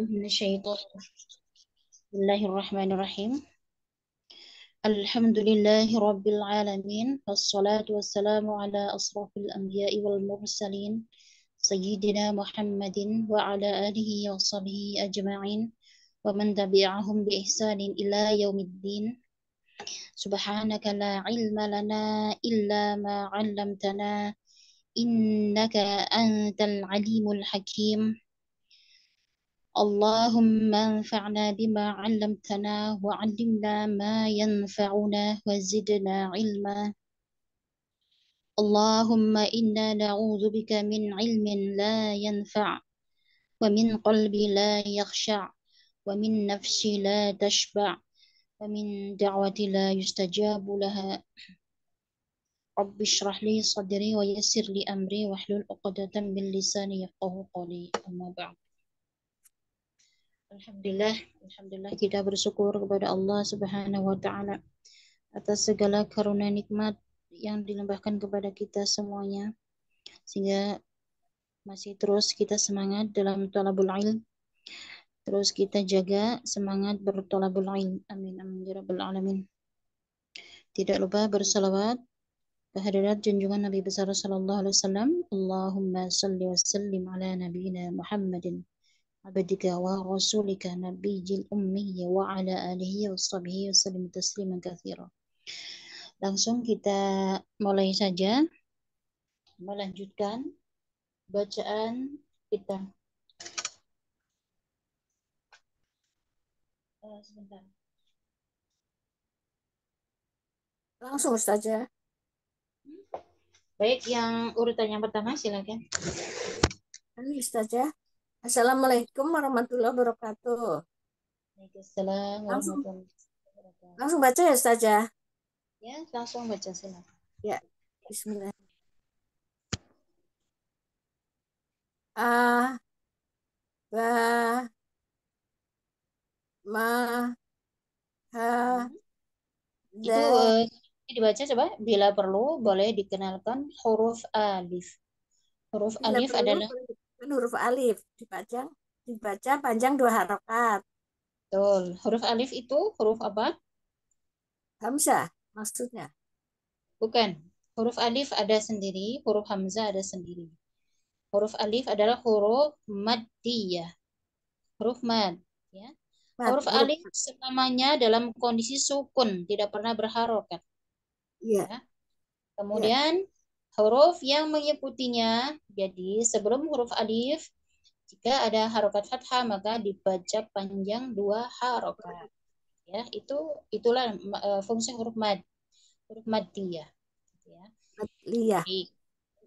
من الشيطان بسم الله الرحمن الرحيم الحمد لله رب العالمين والصلاة والسلام على أشرف الأنبياء والمرسلين سيدنا محمد وعلى آله وصحبه أجمعين ومن تبعهم بإحسان إلى يوم الدين سبحانك لا علم لنا إلا ما علمتنا إنك أنت العليم الحكيم اللهم انفعنا بما علمتنا وعلمنا ما ينفعنا وزدنا علما اللهم إنا نعوذ بك من علم لا ينفع ومن قلب لا يخشع ومن نفس لا تشبع ومن دعوة لا يستجاب لها رب اشرح لي صدري ويسر لي أمري واحلل عقدة من لساني يفقه قولي أما بعد Alhamdulillah, alhamdulillah kita bersyukur kepada Allah Subhanahu wa taala atas segala karunia nikmat yang dilimpahkan kepada kita semuanya sehingga masih terus kita semangat dalam talabul ilm terus kita jaga semangat bertolabul ilm amin amin ya rabbal alamin tidak lupa bersalawat kehadirat junjungan Nabi besar sallallahu alaihi wasallam Allahumma salli wa sallim ala nabiyyina Muhammadin abdika wa rasulika nabiyil ummiya wa ala alihi wa sahbihi wa sallim tasliman kathira. Langsung kita mulai saja melanjutkan bacaan kita. Eh, sebentar. Langsung saja. Hmm? Baik, yang urutan yang pertama silakan. Ini saja. Assalamualaikum warahmatullahi wabarakatuh. Waalaikumsalam langsung, Langsung baca ya saja. Ya, langsung baca silakan. Ya, bismillah. Ah, ba, ma, ha, hmm. da. Itu uh, dibaca coba bila perlu boleh dikenalkan huruf alif. Huruf bila alif perlu, adalah perlu huruf alif dibaca dibaca panjang dua harokat. Betul. Huruf alif itu huruf apa? Hamzah maksudnya. Bukan. Huruf alif ada sendiri, huruf hamzah ada sendiri. Huruf alif adalah huruf maddiyah. Huruf mad, ya. Mad, huruf, huruf alif selamanya dalam kondisi sukun, tidak pernah berharokat. Iya. Ya. Kemudian ya huruf yang mengikutinya. Jadi sebelum huruf alif, jika ada harokat fathah maka dibaca panjang dua harokat. Ya, itu itulah uh, fungsi huruf mad. Huruf madiyah. Gitu ya. Madiyah.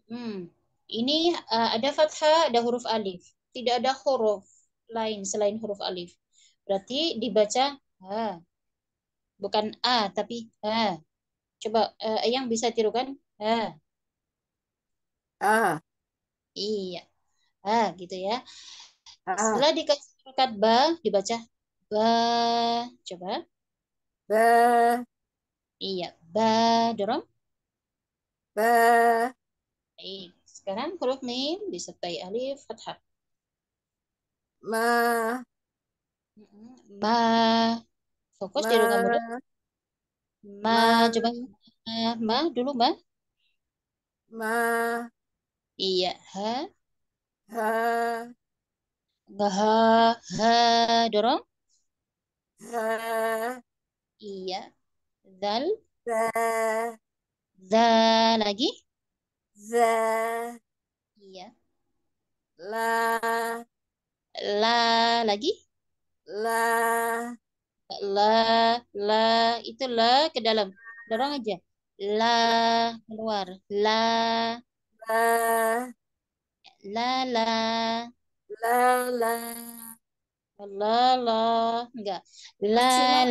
Hmm. Ini uh, ada fathah, ada huruf alif. Tidak ada huruf lain selain huruf alif. Berarti dibaca ha. Bukan a tapi ha. Coba uh, yang bisa tirukan ha. Ah. Iya. Ah, gitu ya. Ah. Setelah dikasih harokat ba, dibaca ba. Coba. Ba. Iya, ba dorong. Ba. Baik. Sekarang huruf mim disertai alif fathah. Ma. Ma. Fokus di rongga mulut. Ma. Coba ma dulu ma. Ma. Iya, ha. Ha. Enggak ha, ha, dorong. Ha. Iya. Zal. Za. Za lagi. Za. Iya. La. La lagi. La. La, la, itu la ke dalam. Dorong aja. La, keluar. La. La. La la. La la. La la. Enggak. La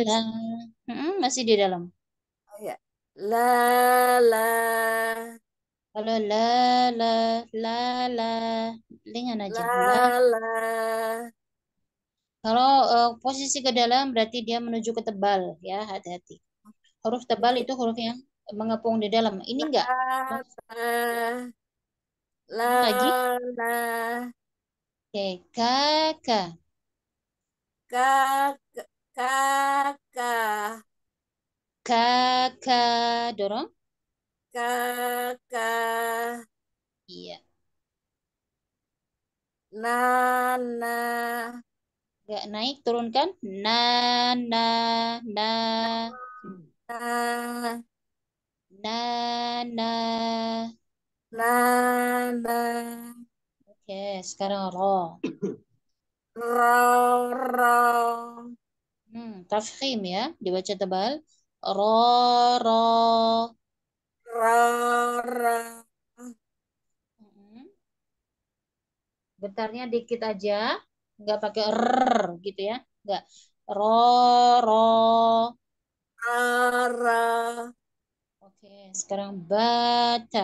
la. Hmm, masih di dalam. Oh ya. La la. Kalau la la la la lingan aja. La la. Kalau uh, posisi ke dalam berarti dia menuju ke tebal ya, hati-hati. Huruf tebal itu huruf yang mengepung di dalam. Ini enggak. La, la. La lagi. La. Oke, kakak. Kakak. Kakak. Kakak dorong. Kakak. Iya. na na, Gak naik, turunkan. na na. Na. Na, na. na. La la. oke okay, sekarang ro ro ro hmm tafkhim ya dibaca tebal ro ro ro ro hmm. getarnya dikit aja nggak pakai rrr gitu ya nggak ro ro ro, Oke, sekarang baca.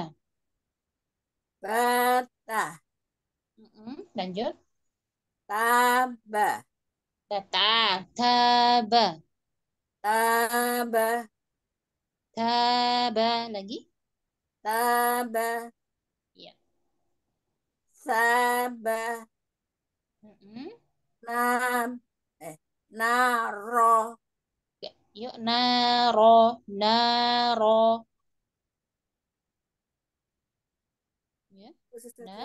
Bata. Lanjut. Taba. Tata. Taba. Taba. Taba lagi. Taba. Ya. Saba. Mm -hmm. Nam. Eh, naro. Ya. Yuk naro, naro. na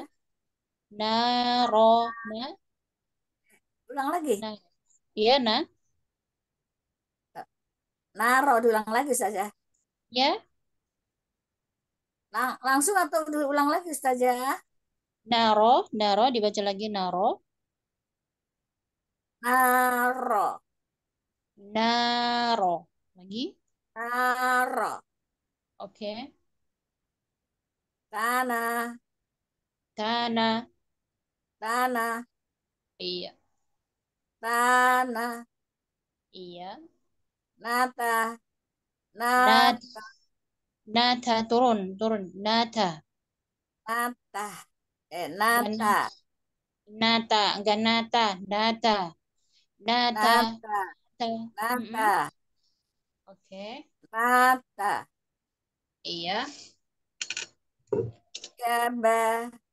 naro na ulang lagi na. iya na naro diulang lagi saja ya? ya Lang langsung atau diulang lagi saja ya? naro naro dibaca lagi naro naro naro lagi naro oke okay. tanah Tanah. Tanah. Iya. Tanah. Iya. Nata. Nata. Nata. turun, turun. Nata. Nata. Eh, nata. Nata, enggak nata, nata. Nata. Nata. Nata. nata. Oke. Okay. Nata. Iya. Gambar.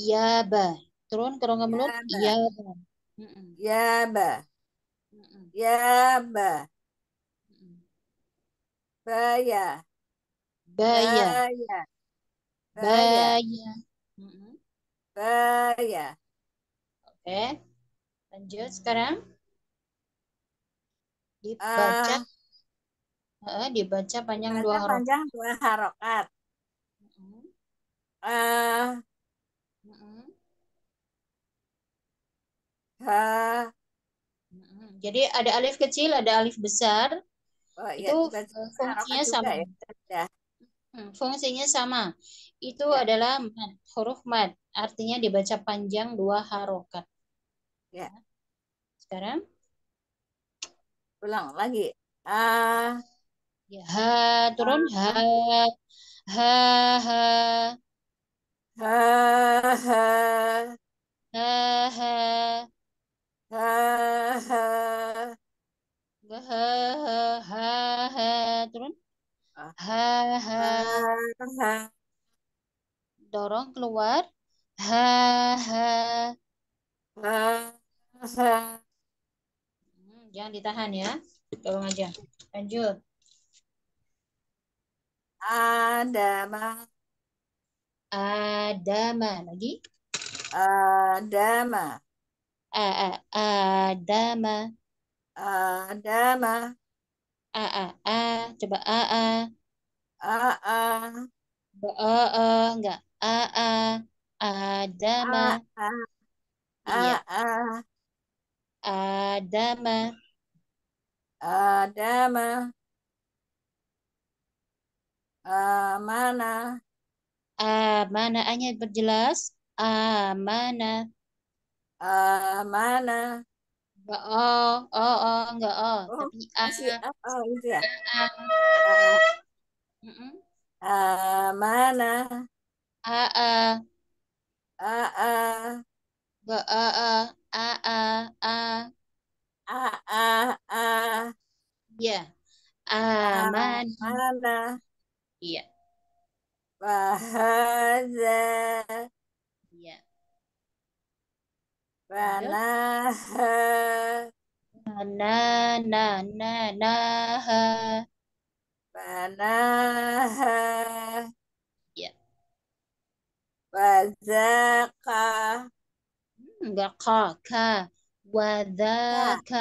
Iya ba. Turun ke rongga mulut. iya ba. iya ba. iya ba. Iya, Baya. Baya. Baya. Baya. Baya. Oke. Lanjut sekarang. Dibaca. Uh, uh, dibaca panjang dua harokat. Panjang dua harokat. Uh, ha. Jadi ada alif kecil, ada alif besar. Oh, iya, itu kan eh, fungsinya sama. Ya. Fungsinya sama. Itu ya. adalah mad, huruf mad. Artinya dibaca panjang dua harokat. Ya. Sekarang? Ulang lagi. Ah. Ya, ha, turun ah. ha. Ha, ha. Ha, ha. Ha, ha ha ha ha ha ha turun ha ha ha dorong keluar ha ha ha ha jangan ditahan ya dorong aja lanjut Adama Adama lagi Adama a a adama adama a a a coba a a a a coba a a enggak a a adama a a a adama iya. adama mana amana nya berjelas amana mana Enggak oh, oh, oh, enggak oh, oh tapi oh, a ah. Ya? Oh, itu ya. Ah. a Amanah. Ah, ah. Ah, ah. Enggak ah, ah. Ah, ah, ah. Ah, ah, ah. Ya. a Amanah. Iya. Wahada. Iya. Banana. Banana. Banana. Banana. Ya. Wazaka. Enggak ka, ka. Wazaka.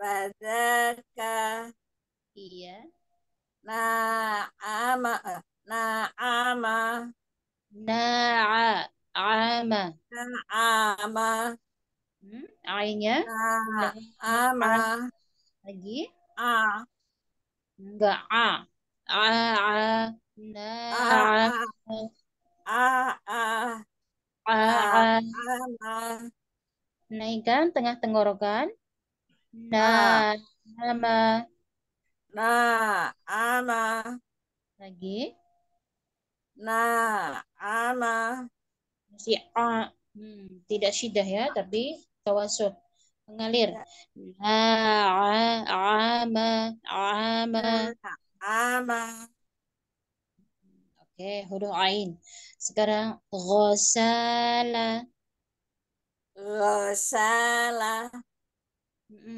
Wazaka. Iya. Na'ama. Na'ama. Na'a ama ama hmm, ainya ama lagi a enggak a a a na a a a a a naikkan tengah tenggorokan na ama na ama lagi na ama si a hmm, tidak syiddah ya tapi tawasul mengalir ya. a a ma a ma oke okay, huruf ain sekarang ghosala ghosala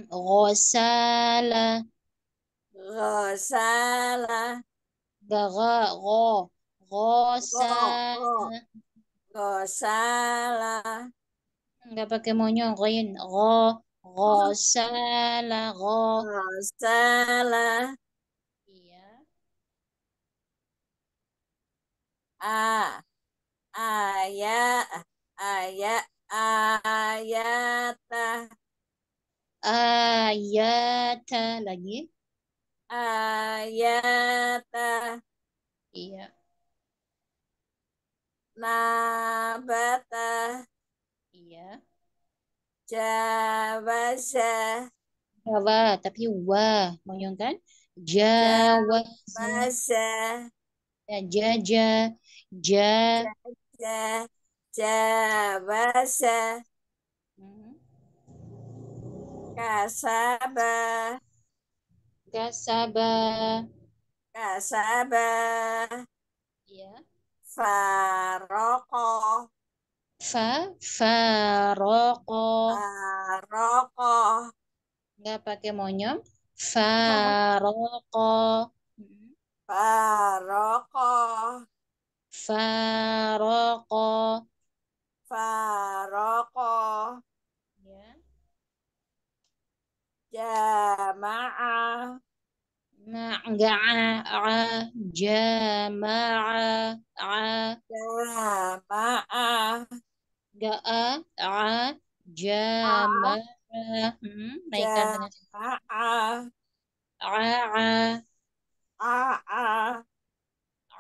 ghosala ghasala gaga gho ghosala salah. Enggak pakai monyong, koin. Ro, ko. ro. salah. Iya. A. Aya, aya, ayata. Ayata lagi. Ayata. Iya nabata iya jawaza jawa tapi wa monyong kan jawaza ya jaja ja ja jawaza mhm. kasaba kasaba kasaba ya Faroko. Fa, roko fa faroko. Faroko. Nggak pakai roko fa roko fa roko Ya. Jamaah. Jama'a jama'a jama'a ga'a jama'a hmm, naikkan dengan a'a a'a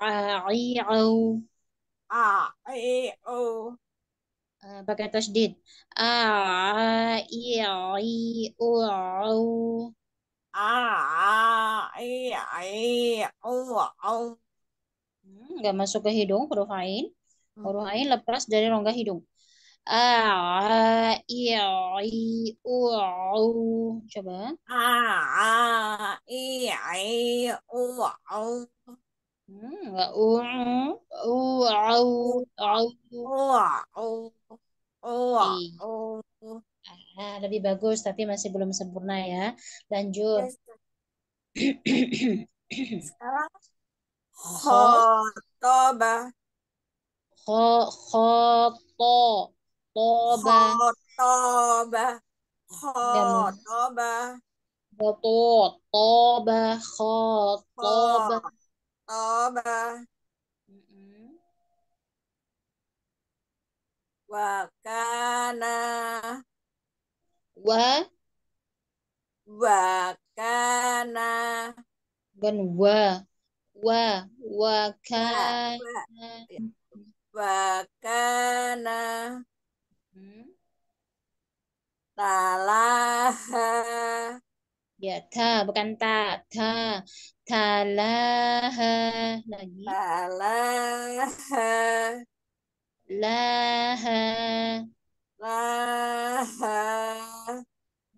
a'i'u a'i'u pakai tasdid a'i'u a i o nggak masuk ke hidung huruf ain huruf hmm. ain lepas dari rongga hidung a i i u coba a i i u o Hmm, u u u u u u u ah lebih bagus tapi masih belum sempurna ya. Lanjut. Sekarang khotobah. Khotoba. Khotoba. Khotobah. Khotobah. Khotobah. Khotobah. Wakana wa wa kana dan wa wa wa kana wa kana hmm? talaha ya ta bukan ta ta talaha lagi talaha laha laha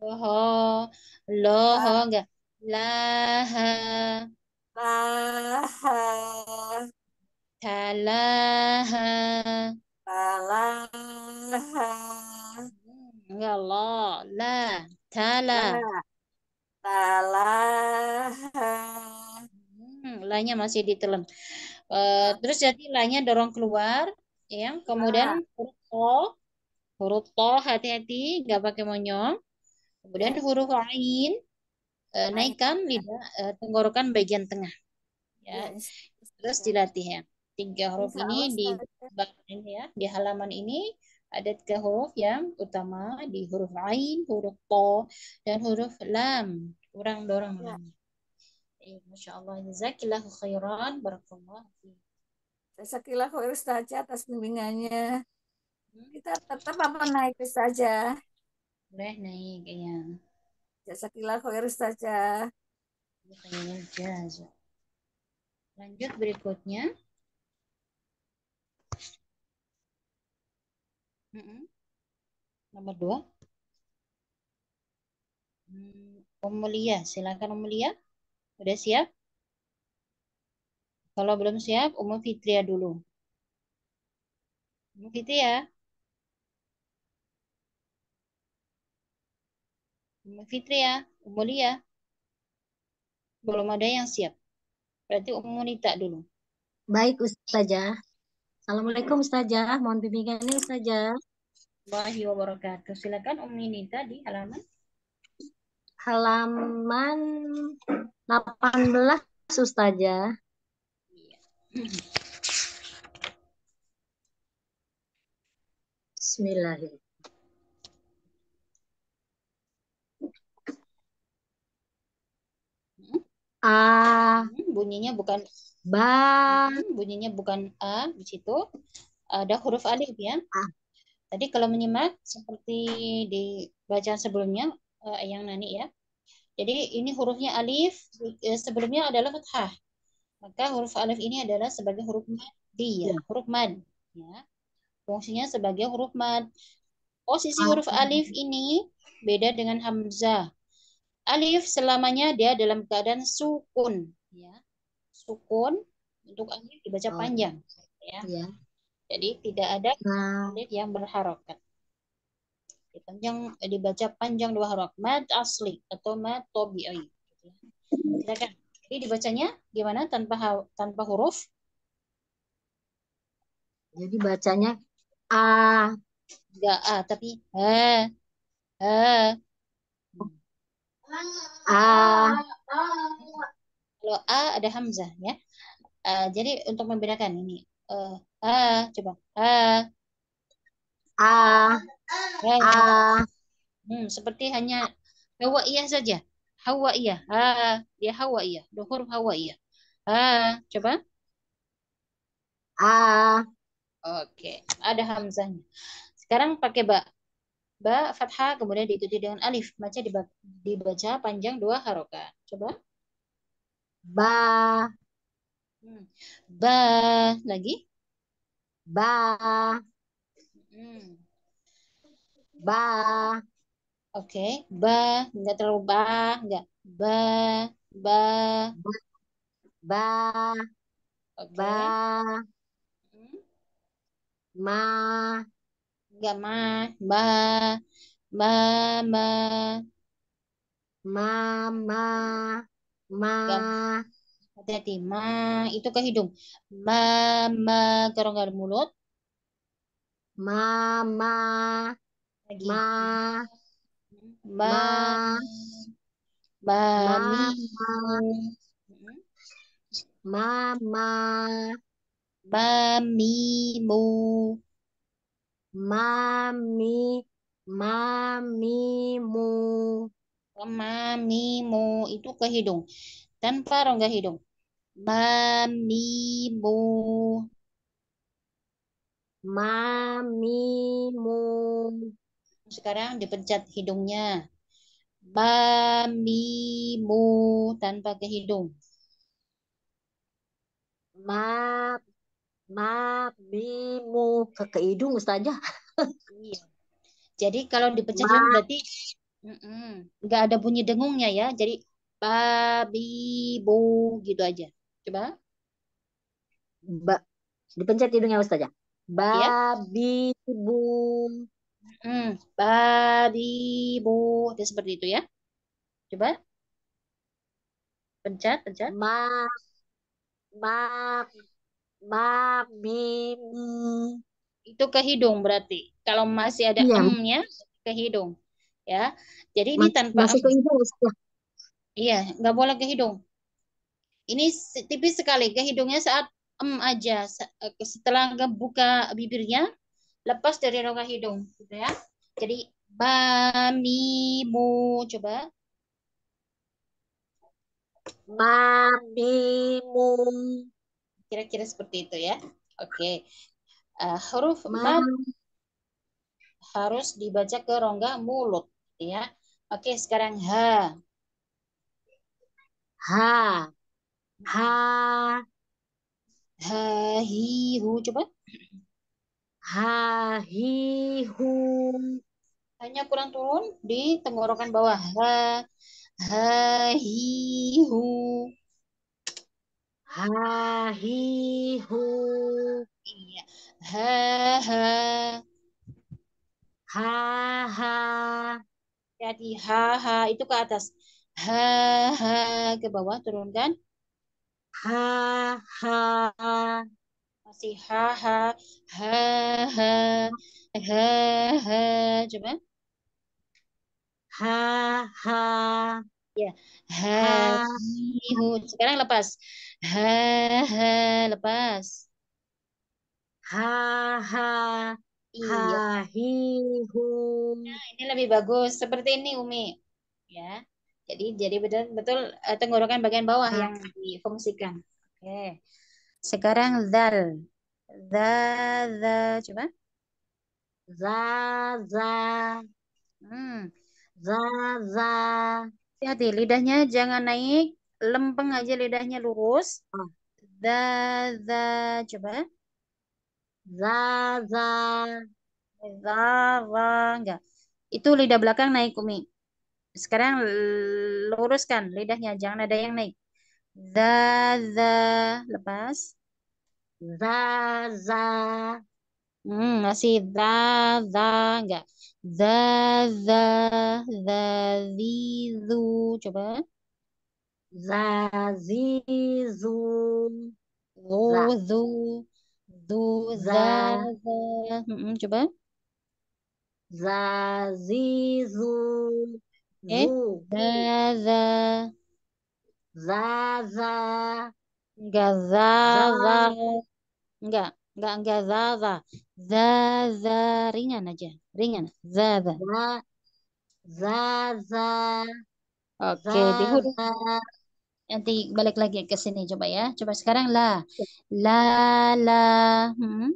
loho loho enggak laha laha talaha talaha enggak hmm, ya lo la tala talaha hmm, lanya masih ditelan. Uh, eh, terus jadi lanya dorong keluar, yang Kemudian ah. huruf ah huruf to hati-hati nggak pakai monyong kemudian ya. huruf lain uh, naikkan lidah eh, uh, tenggorokan bagian tengah ya yes. Ya. terus dilatih ya tiga huruf ini di ya di halaman ini ada tiga huruf yang utama di huruf ain, huruf to, dan huruf lam. Kurang dorong ya. Eh, Masya Allah, jazakillahu khairan, barakallah. fiik. Jazakillahu khairan atas bimbingannya. Kita tetap apa naik saja? Boleh naik ya. Jazakillah khair saja. Khairul saja Lanjut berikutnya. Mm -mm. Nomor dua. Hmm, Omulia, silakan Omulia. Sudah siap? Kalau belum siap, Umu Fitria dulu. Umu Fitria. Fitri ya, Umuli ya. Belum ada yang siap. Berarti Umum Nita dulu. Baik Ustazah. Assalamualaikum Ustazah. Mohon bimbingannya Ustazah. Wahyu wabarakatuh. Silakan Nita di halaman. Halaman 18 Ustazah. Iya. Bismillahirrahmanirrahim. a ah. hmm, bunyinya bukan ba hmm, bunyinya bukan a di situ ada huruf alif ya ah. tadi kalau menyimak seperti di bacaan sebelumnya eh, yang nani ya jadi ini hurufnya alif eh, sebelumnya adalah fathah maka huruf alif ini adalah sebagai huruf mad ya, ya. huruf mad ya fungsinya sebagai huruf mad posisi oh, ah. huruf alif ini beda dengan hamzah alif selamanya dia dalam keadaan sukun ya sukun untuk alif dibaca oh. panjang ya. ya jadi tidak ada nah. alif yang berharokat Panjang eh, dibaca panjang dua huruf mad asli atau mad tobi'i silakan jadi dibacanya gimana tanpa tanpa huruf jadi ya, bacanya a enggak a tapi he A. Kalau A ada hamzah ya. Uh, jadi untuk membedakan ini uh, A coba A A A, A. Hmm, seperti hanya hawaiyah saja. Hawaiyah. A. dia hawaiyah. Duhur huruf hawaiyah. A. coba. A. Oke, okay. ada hamzahnya. Sekarang pakai ba ba fathah kemudian diikuti dengan alif baca dibaca, panjang dua harokat coba ba hmm. ba lagi ba hmm. ba oke ba nggak terlalu ba nggak ba ba ba ba, okay. ba. Hmm. ma Enggak ma, ba, ba, ba. Ma, ma, ma. Hati-hati, ma itu ke hidung. Ma, ma ke rongga mulut. Ma, ma, Lagi. ma, ba, ba, ma, ma, mm-hmm. ma, ma, ma, mi, mu mami mamimu oh, mamimu itu ke hidung tanpa rongga hidung mamimu mamimu sekarang dipencet hidungnya mu tanpa ke hidung ma Mabimu ke, ke hidung ustazah. iya. Jadi kalau dipecah kan berarti nggak ada bunyi dengungnya ya. Jadi babi bu gitu aja. Coba. Ba dipencet hidungnya ustazah. Babi bu. Mm, babi bu. Jadi seperti itu ya. Coba. Pencet, pencet. Ma ma Mami. Itu ke hidung berarti. Kalau masih ada iya. emnya ke hidung. Ya. Jadi ini Mas, tanpa masih ke hidung. Iya. iya, nggak boleh ke hidung. Ini tipis sekali ke hidungnya saat em aja eh, setelah buka bibirnya lepas dari rongga hidung gitu ya. Jadi mamimu coba mu Kira-kira seperti itu ya. Oke. Okay. Uh, eh, huruf ma harus dibaca ke rongga mulut ya. Oke, okay, sekarang h. H. H. Ha hi hu coba. Ha hi hu. Hanya kurang turun di tenggorokan bawah. H ha hi hu ha hi hu iya ha ha ha ha jadi ha ha itu ke atas ha ha ke bawah turunkan ha ha masih ha ha ha ha ha ha coba ha ha Ya. Ha, ah. hu. Sekarang lepas. Ha, ha, lepas. Ha, ha. Ha, iya. hu. Nah, ya, ini lebih bagus. Seperti ini, Umi. Ya. Jadi jadi betul betul eh, tenggorokan bagian bawah ha. Ah. yang difungsikan. Oke. Sekarang zal. Za, za. Coba. Za, za. Hmm. Za, za hati-hati lidahnya jangan naik lempeng aja lidahnya lurus ah. za za coba za za za za enggak itu lidah belakang naik umi sekarang luruskan lidahnya jangan ada yang naik za za lepas za za hmm, masih za za enggak Za, za, za, zi, zu. Coba. Za, zi, zu. Zu, za. Dạ. zu. Zu, za, dạ. za. Mm -mm, coba. Za, zi, zu. Eh, zu. Za, za. Za, za. Enggak, Enggak. Dạ. Enggak enggak zaza. Zaza ringan aja. Ringan. Zaza. Zaza. Oke, okay, nanti balik lagi ke sini coba ya. Coba sekarang la. La la. Hmm?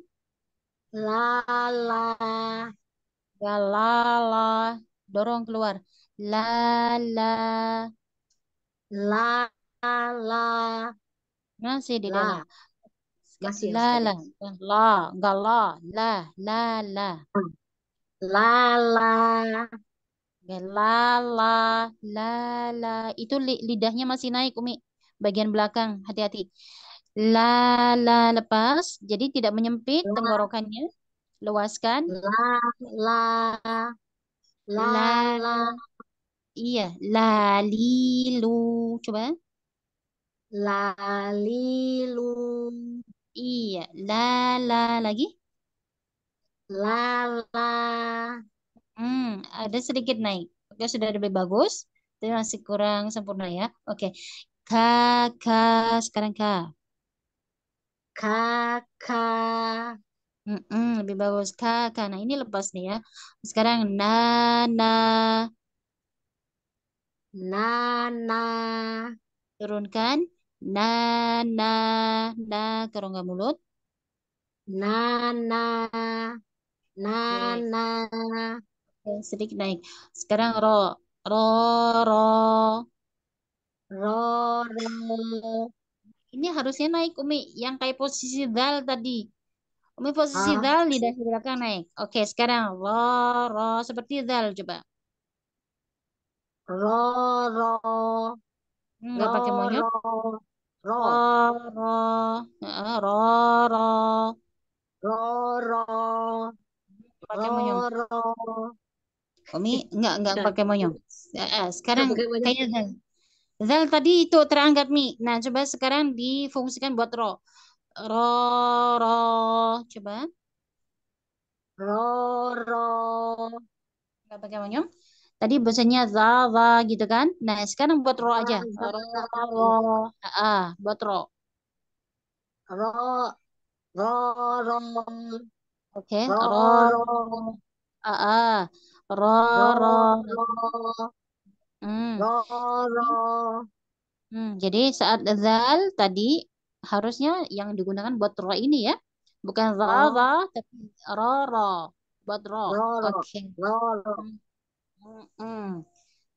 La la. Ya la la. Dorong keluar. La la. La la. Masih di dalam. Masih la la la enggak la la la la la la la la la la itu li, lidahnya masih naik Umi bagian belakang hati-hati la la lepas jadi tidak menyempit la. tenggorokannya luaskan la la la la iya lalilu coba lalilu Iya, la la lagi. La la. Hmm, ada sedikit naik. Oke, sudah lebih bagus. Tapi masih kurang sempurna ya. Oke. Ka ka sekarang ka. Ka ka. Mm -mm, lebih bagus ka ka. Nah, ini lepas nih ya. Sekarang na na. Na na. Turunkan. Na, na, na ke rongga mulut. Na, na, na, na. sedikit naik. Sekarang ro, ro, ro. Ro, ro. Ini harusnya naik Umi, yang kayak posisi dal tadi. Umi posisi Ah, dal di dasar belakang naik. Oke, sekarang ro, ro seperti dal coba. ro, ro, hmm, Nggak pakai monyet ro ro ro ro ro ro ro pakai monyong ro Umi enggak enggak pakai monyong eh, sekarang kayaknya zal zal tadi itu terangkat mi nah coba sekarang difungsikan buat ro ro ro coba ro ro enggak pakai monyong Tadi bahasanya za za gitu kan? Nah, sekarang buat ro aja. Ro. Ah, buat ro. Ro ro ro. Oke, ro ro. Ah, ro ro. Hmm. Ro ro. Hmm, jadi saat zal tadi harusnya yang digunakan buat ro ini ya. Bukan za za tapi ro ro. Buat ro. Oke. Okay. Hmm.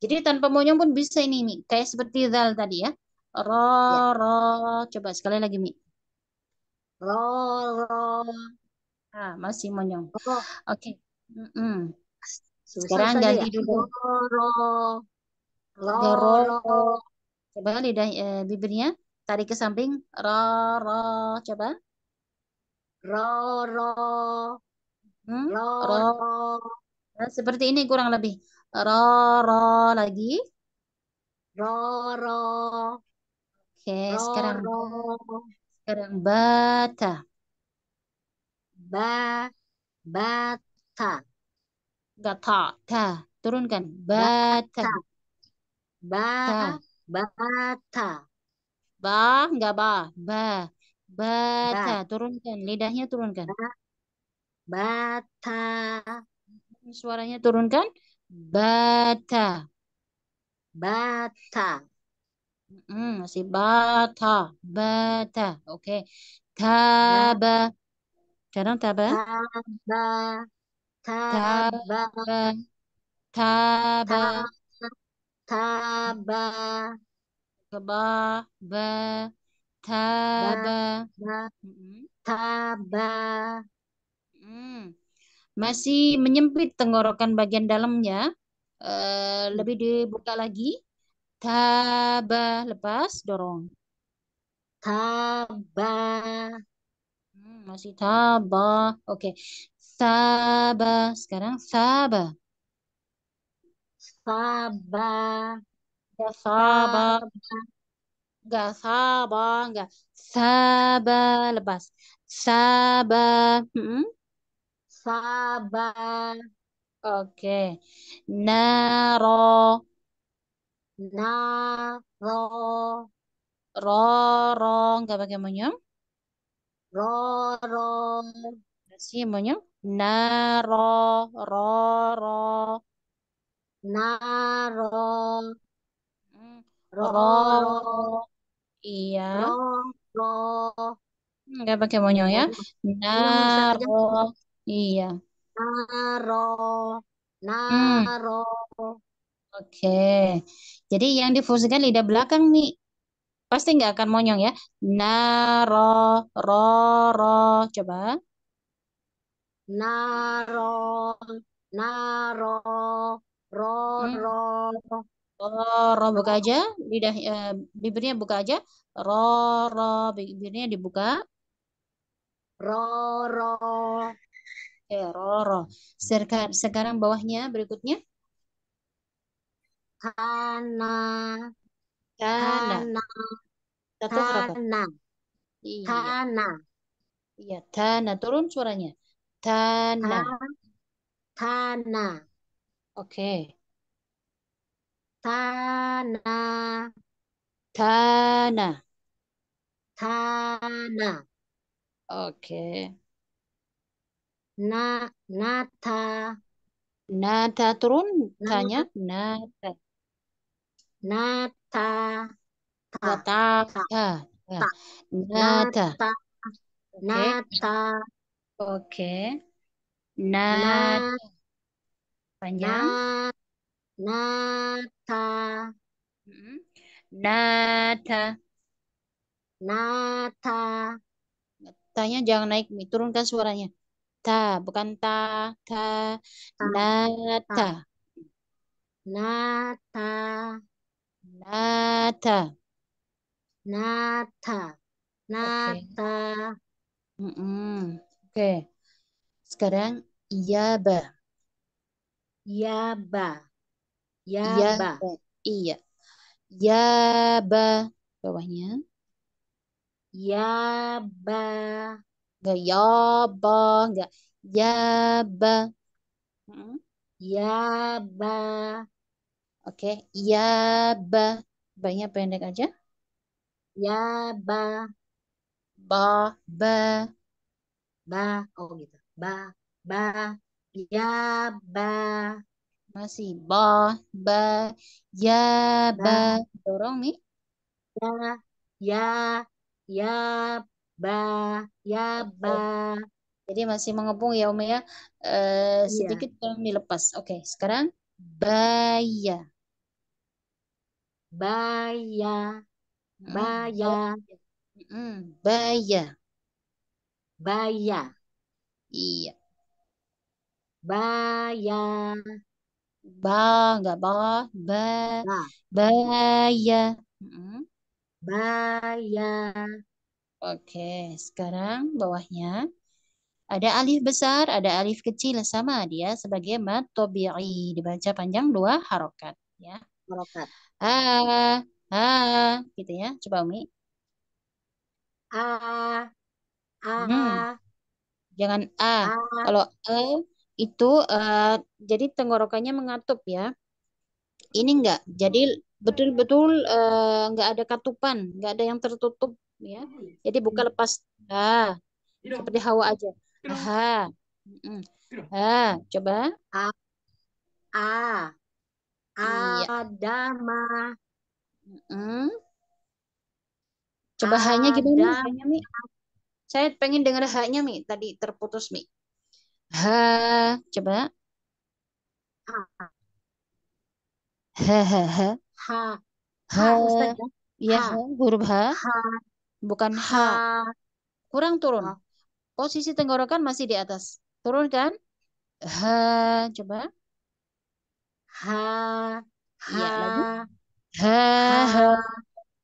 Jadi tanpa monyong pun bisa ini Mi. Kayak seperti zal tadi ya. Ro, ya. ro. Coba sekali lagi Mi. Ro, ro. Ah, masih monyong. Oke. Okay. Sekarang ganti ya. dulu. Ro, ro. Ro, ro. Coba lidah eh, bibirnya tarik ke samping. Ro, ro. Coba. Ro, ro. Hmm? Ro, ro. Nah, seperti ini kurang lebih. Ro, ro lagi. Ro, ro. Oke, okay, sekarang ro. sekarang bata. Ba, bata. Gata, ta. Turunkan. Bata. Ba, bata. Ba, enggak ba. Ba. Bata. Turunkan. Lidahnya turunkan. bata. Suaranya turunkan. Bata. Bata. hmm masih bata, bata. Oke. Okay. Taba. Kadang ya? taba. Taba. Taba. Taba. Taba. Taba. taba Taba. Taba. Mm. taba masih menyempit tenggorokan bagian dalamnya uh, lebih dibuka lagi taba lepas dorong taba hmm, masih taba oke okay. taba sekarang saba saba Gak sabar. Gak sabar. Gak sabar. Lepas. Sabar. Hmm sabar, Oke. Okay. Naro. Naro. Roro. Enggak pakai monyong. Roro. sih monyong. Naro. Roro. Naro. Hmm. Roro. Iya. Roro. Enggak hmm, pakai monyong ya. Iya, Naro. Iya. Naro, hmm. naro. Hmm. Oke. Okay. Jadi yang difungsikan lidah belakang nih. Pasti nggak akan monyong ya. Naro, ro, ro. Coba. Naro, naro, ro, hmm. ro. Oh, ro, buka aja, lidah eh, bibirnya buka aja. Ro, ro, bibirnya dibuka. Ro, ro, Eh, error. Sekarang bawahnya berikutnya. Kana. Kana. Kana. kana. Iya. Kana. Iya, tana. Turun suaranya. Tana. Tana. Oke. Okay. Tana. Tana. Oke. Okay na nata nata turun tanya nata nata nata nata ya. nata nata oke nata panjang nata hmm. nata nata tanya jangan naik turunkan suaranya ta bukan ta ta, ta nata nata nata nata nata okay. mm iya oke iya sekarang iya ba iya iya ba bawahnya ba enggak ya ba enggak ya ba hmm? ya ba oke okay. ya ba banyak pendek aja ya ba ba ba ba oh gitu ba ba ya ba masih ba ba ya ba, ba. dorong nih ya ya ya ba ya ba jadi masih mengepung ya Umi ya e, sedikit belum dilepas oke sekarang baya baya hmm, baya mm, baya baya iya baya ba nggak ba ba baya mm. baya Oke, sekarang bawahnya ada alif besar, ada alif kecil sama dia sebagai mad tabi'i dibaca panjang dua harokat ya. Harokat. Ha, ha gitu ya. Coba Umi. A a hmm. Jangan a. a. Kalau e itu uh, jadi tenggorokannya mengatup ya. Ini enggak. Jadi betul-betul enggak -betul, ada katupan, enggak ada yang tertutup ya. Hmm. Jadi buka hmm. lepas ah seperti hawa aja. Ah. Ha, coba. A. A. Iya. Adama. Coba hanya gimana? Hanya Mi. Saya pengen dengar hanya Mi tadi terputus Mi. Ha, coba. Ha ha ha. Ha. Ha. Ha. Iya, ha. ha. Ha bukan H. Kurang turun. Posisi tenggorokan masih di atas. Turun kan? H, coba. H, H. Ya, H, H.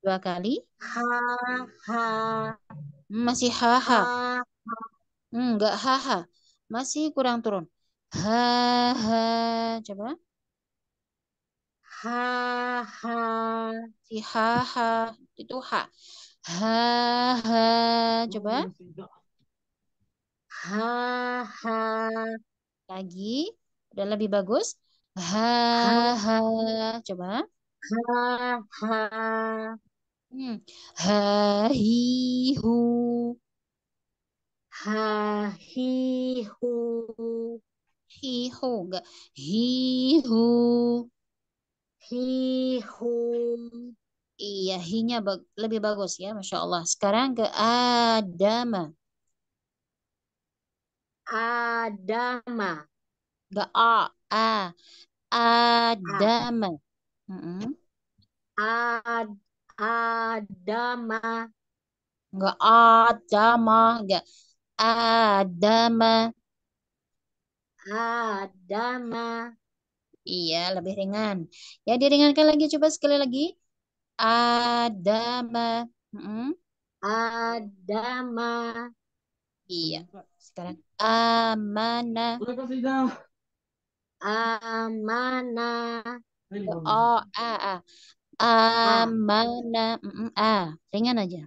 Dua kali. H, H. Hmm, masih H, H. Enggak hmm, H, H. Masih kurang turun. H, H. Coba. h ha. Si h h Itu h Ha ha coba. Iya, ha ha lagi udah lebih bagus. Ha ha coba. Ha ha. Hmm. Ha hi hu. Ha hi hu. Hi hu enggak. Hi hu. Hi hu. Iya, hinya lebih bagus ya, Masya Allah. Sekarang ke Adama. Adama. Gak A, A. Adama. Ad, adama. Gak adama, gak adama. Adama. Iya, lebih ringan. Ya, diringankan lagi. Coba sekali lagi. Adama. Hmm? Adama. Iya. Sekarang amana. Amana. Oh, a, a. Amana. Mm, a. Ringan aja.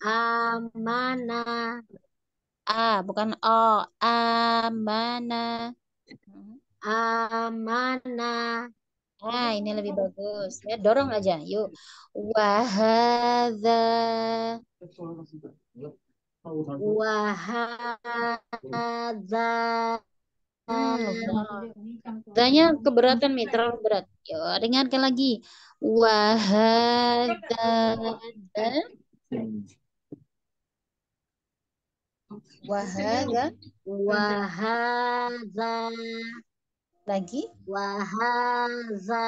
Amana. A, bukan O. Amana. Amana. Nah, ini lebih bagus. Ya, dorong aja. Yuk. Wahada. Wahada. Tanya keberatan nih, terlalu berat. Yo, dengarkan lagi. Wahada. Wahada. Wahada lagi wahaza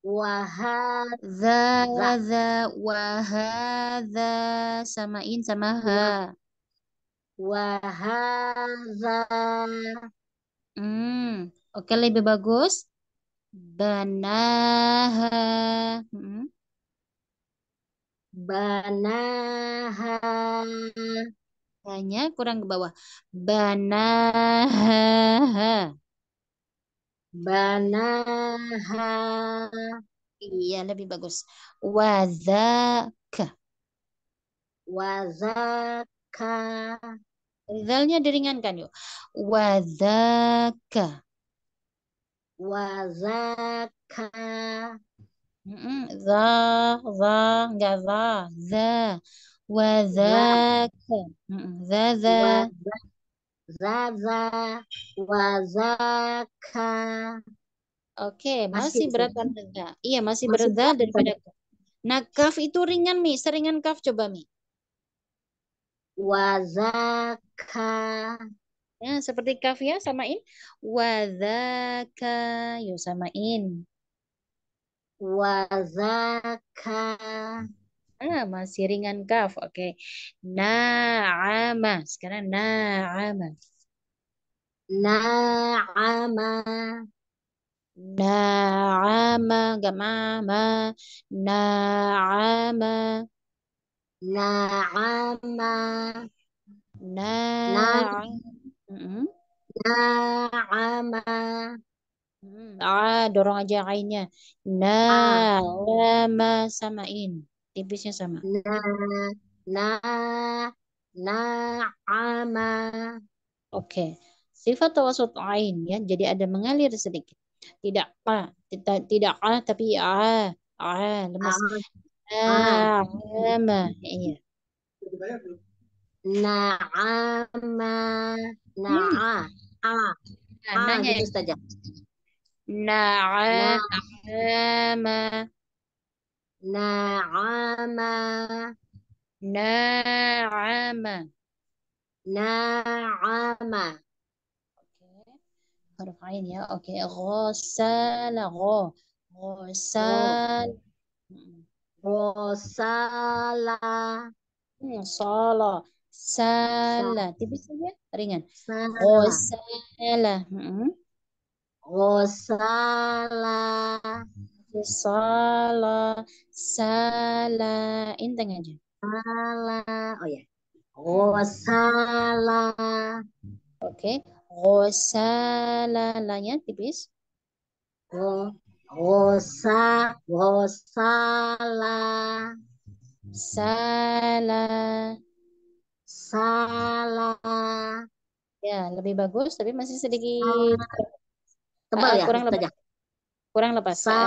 wahaza wahaza wahaza samain sama ha wahaza hmm oke okay, lebih bagus banaha hmm. banaha hanya kurang ke bawah. Banaha. Banaha. Iya, lebih bagus. Wazaka. Wazaka. Zalnya diringankan yuk. Wazaka. Wazaka. Mm -mm. Za, za, enggak za, za. Wazaka. Zaza. Zaza. Wazaka. Oke, okay, masih, masih berat kan? tanda. Iya, masih, masih berat daripada Nah, kaf itu ringan, Mi. Seringan kaf coba, Mi. Wazaka. Ya, seperti kaf ya, samain. Wazaka. Yuk, samain. Wazaka. Ah, masih ringan kaf. Oke. Okay. Na'ama. Sekarang na'ama. Na'ama. Na'ama. Gak mama. Na'ama. Na'ama. Na'ama. Na'ama. Hmm, ah, dorong aja kainnya. Ah. Na'ama samain tipisnya sama. Na, na, na ama Oke. Okay. Sifat tawasut ain ya. Jadi ada mengalir sedikit. Tidak pa, tidak tidak a tapi a, a lemas. ama Iya. ama, na, hmm. A. A nah, ya. gitu saja. Na'ama. Na'ama. Na'ama. Na'ama. Oke. Okay. Huruf ain ya. Oke. Okay. Ghasala gho. Ghasal. Ghasala. Hmm, sala. Sala. Tipis saja, ringan. Ghasala. Ghasala. Hmm. Sala. Sala. inteng aja. Sala. Oh ya. Hmm. Gosala. Oke. Okay. Gosala. Lanya tipis. Go. Gosa. Gosala. Salah. Salah. Ya, lebih bagus, tapi masih sedikit. Tebal ah, ya? Kurang lebih. Ya? kurang lepas eh. sa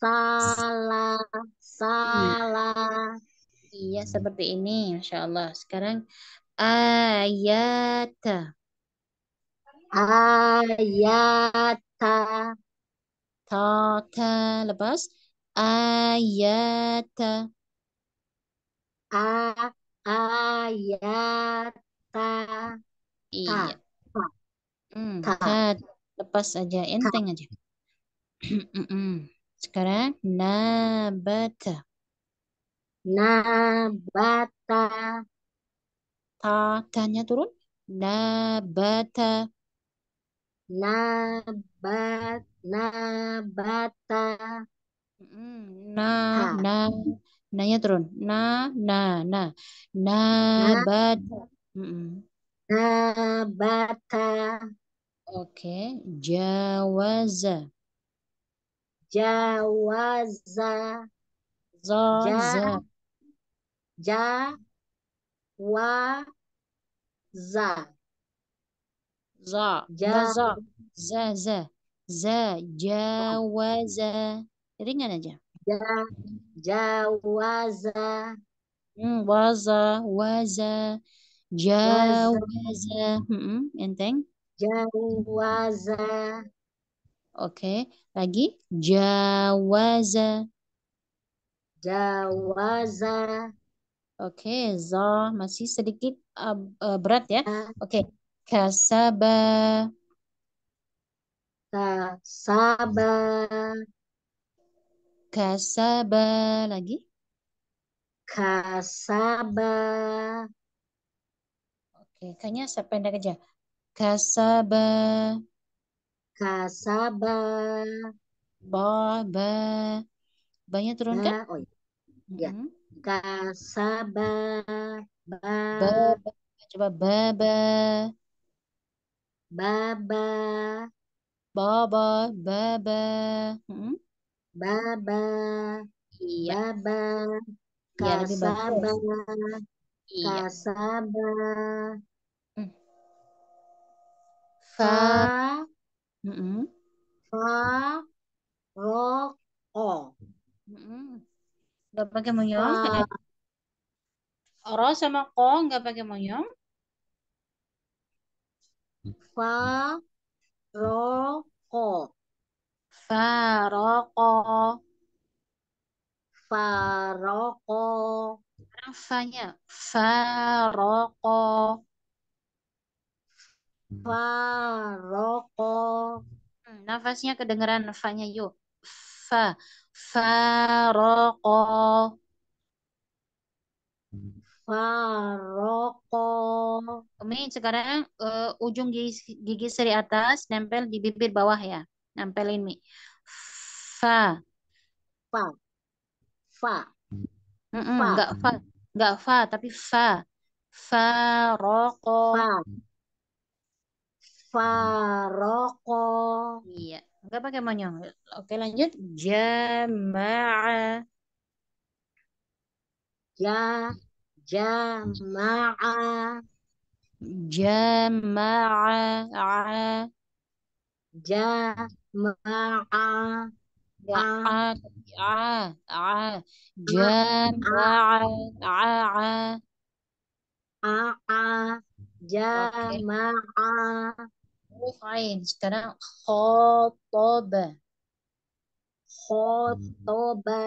salah salah iya hmm. seperti ini masya Allah sekarang ayat ayat ta lepas ayat a iya ta, hmm, ta. ta. lepas aja enteng aja sekarang nabata. Nabata. Ta tanya turun. Nabata. Nabat nabata. Na na nanya turun. Na na na. Nabata. Nabata. Oke, okay. jawaza. Jawaza. za, ja, ja, wa, za. Za. Ja, za. Za, za. Za, jawaza. Ringan aja. Ja, jawaza. Hmm, waza, waza. Jawaza. Hmm, enteng? Jawaza. Oke. Okay. Lagi jawaza. Jawaza. Oke, okay, za masih sedikit uh, uh, berat ya. ya. Oke. Okay. Kasaba. Kasaba. Kasaba lagi. Kasaba. Oke, okay, kayaknya saya pendek aja. Kasaba. Kasaba. Baba. Banyak turun ba, kan? Nah, oh iya. Ya. Hmm. Kasaba. Ba. Baba. Coba baba. Baba. Baba. Baba. -hmm. Baba. Iya ba. Kasaba. Iya. Kasaba. Iya. Hmm. Fa. Fa mm -hmm. Fa, ro, ko. Mm-mm. Gak pakai monyong. Ro sama ko gak pakai monyong. Fa, ro, ko. Fa, ro, ko. nya? fa ro, ko fa roko hmm, nafasnya kedengeran fa-nya yuk fa fa roko Faroko. sekarang uh, ujung gigi, gigi seri atas nempel di bibir bawah ya. Nempel ini. Fa. Fa. Fa. Mm -mm, fa. Enggak fa. Enggak fa, tapi fa. Faroko. Fa faroko. Iya. Enggak pakai monyong. Oke, lanjut. Jama'a. Ja, jama'a. Jama'a. Jama'a. Jama'a. Jama'a. Jama'a fa'il. Sekarang khotoba. Khotoba.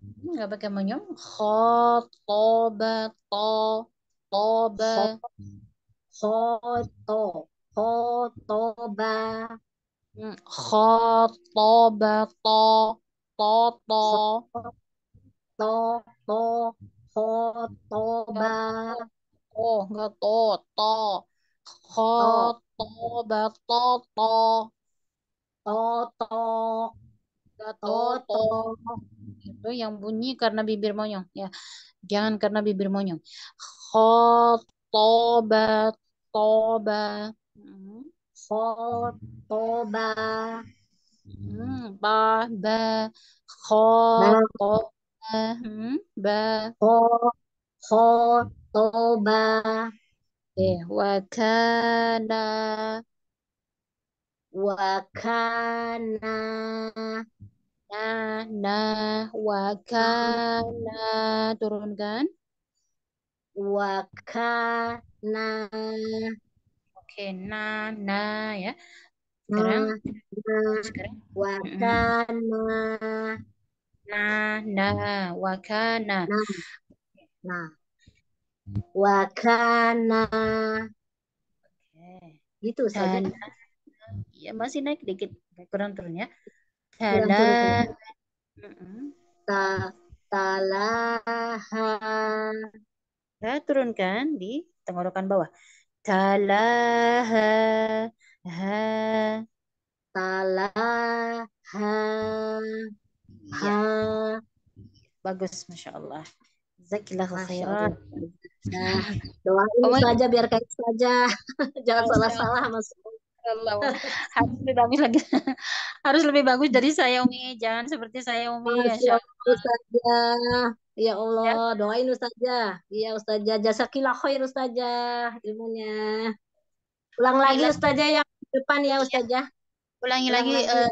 Hmm, nggak pakai monyong Khotoba. To. Toba. Khoto. Khotoba. Hmm, khotoba. To. to to Khotoba. Oh, nggak to. To. Khoto. Toto, Toto, Toto, itu yang bunyi karena bibir monyong ya. Jangan karena bibir monyong. Khotoba, toba, khotoba, hmm, ba, hmm, ba, khotoba, hmm, ba, Eh, wakana wakana na na wakana turunkan wakana oke nana na ya sekarang sekarang wakana nana na wakana nah. Wakana. gitu Itu saja. Ya masih naik dikit kurang turun ya. Kana. Ta talaha. ya turunkan di tenggorokan bawah. Talaha. Ha. Talaha. Iya. Ha. Bagus, Masya Allah. Jazakillah khairan. Nah, doain oh, biar kayak saja. Gitu Jangan salah-salah Mas. Allah. harus lebih bagus lagi. harus lebih bagus dari saya Umi. Jangan seperti saya Umi. Ya, Ustazah. Ya Allah, ya. doain Ustazah. Iya Ustazah, jazakillah khair Ustazah ilmunya. Ulang lagi Ustazah yang depan ya iya. Ustazah. Ulangi lagi, eh,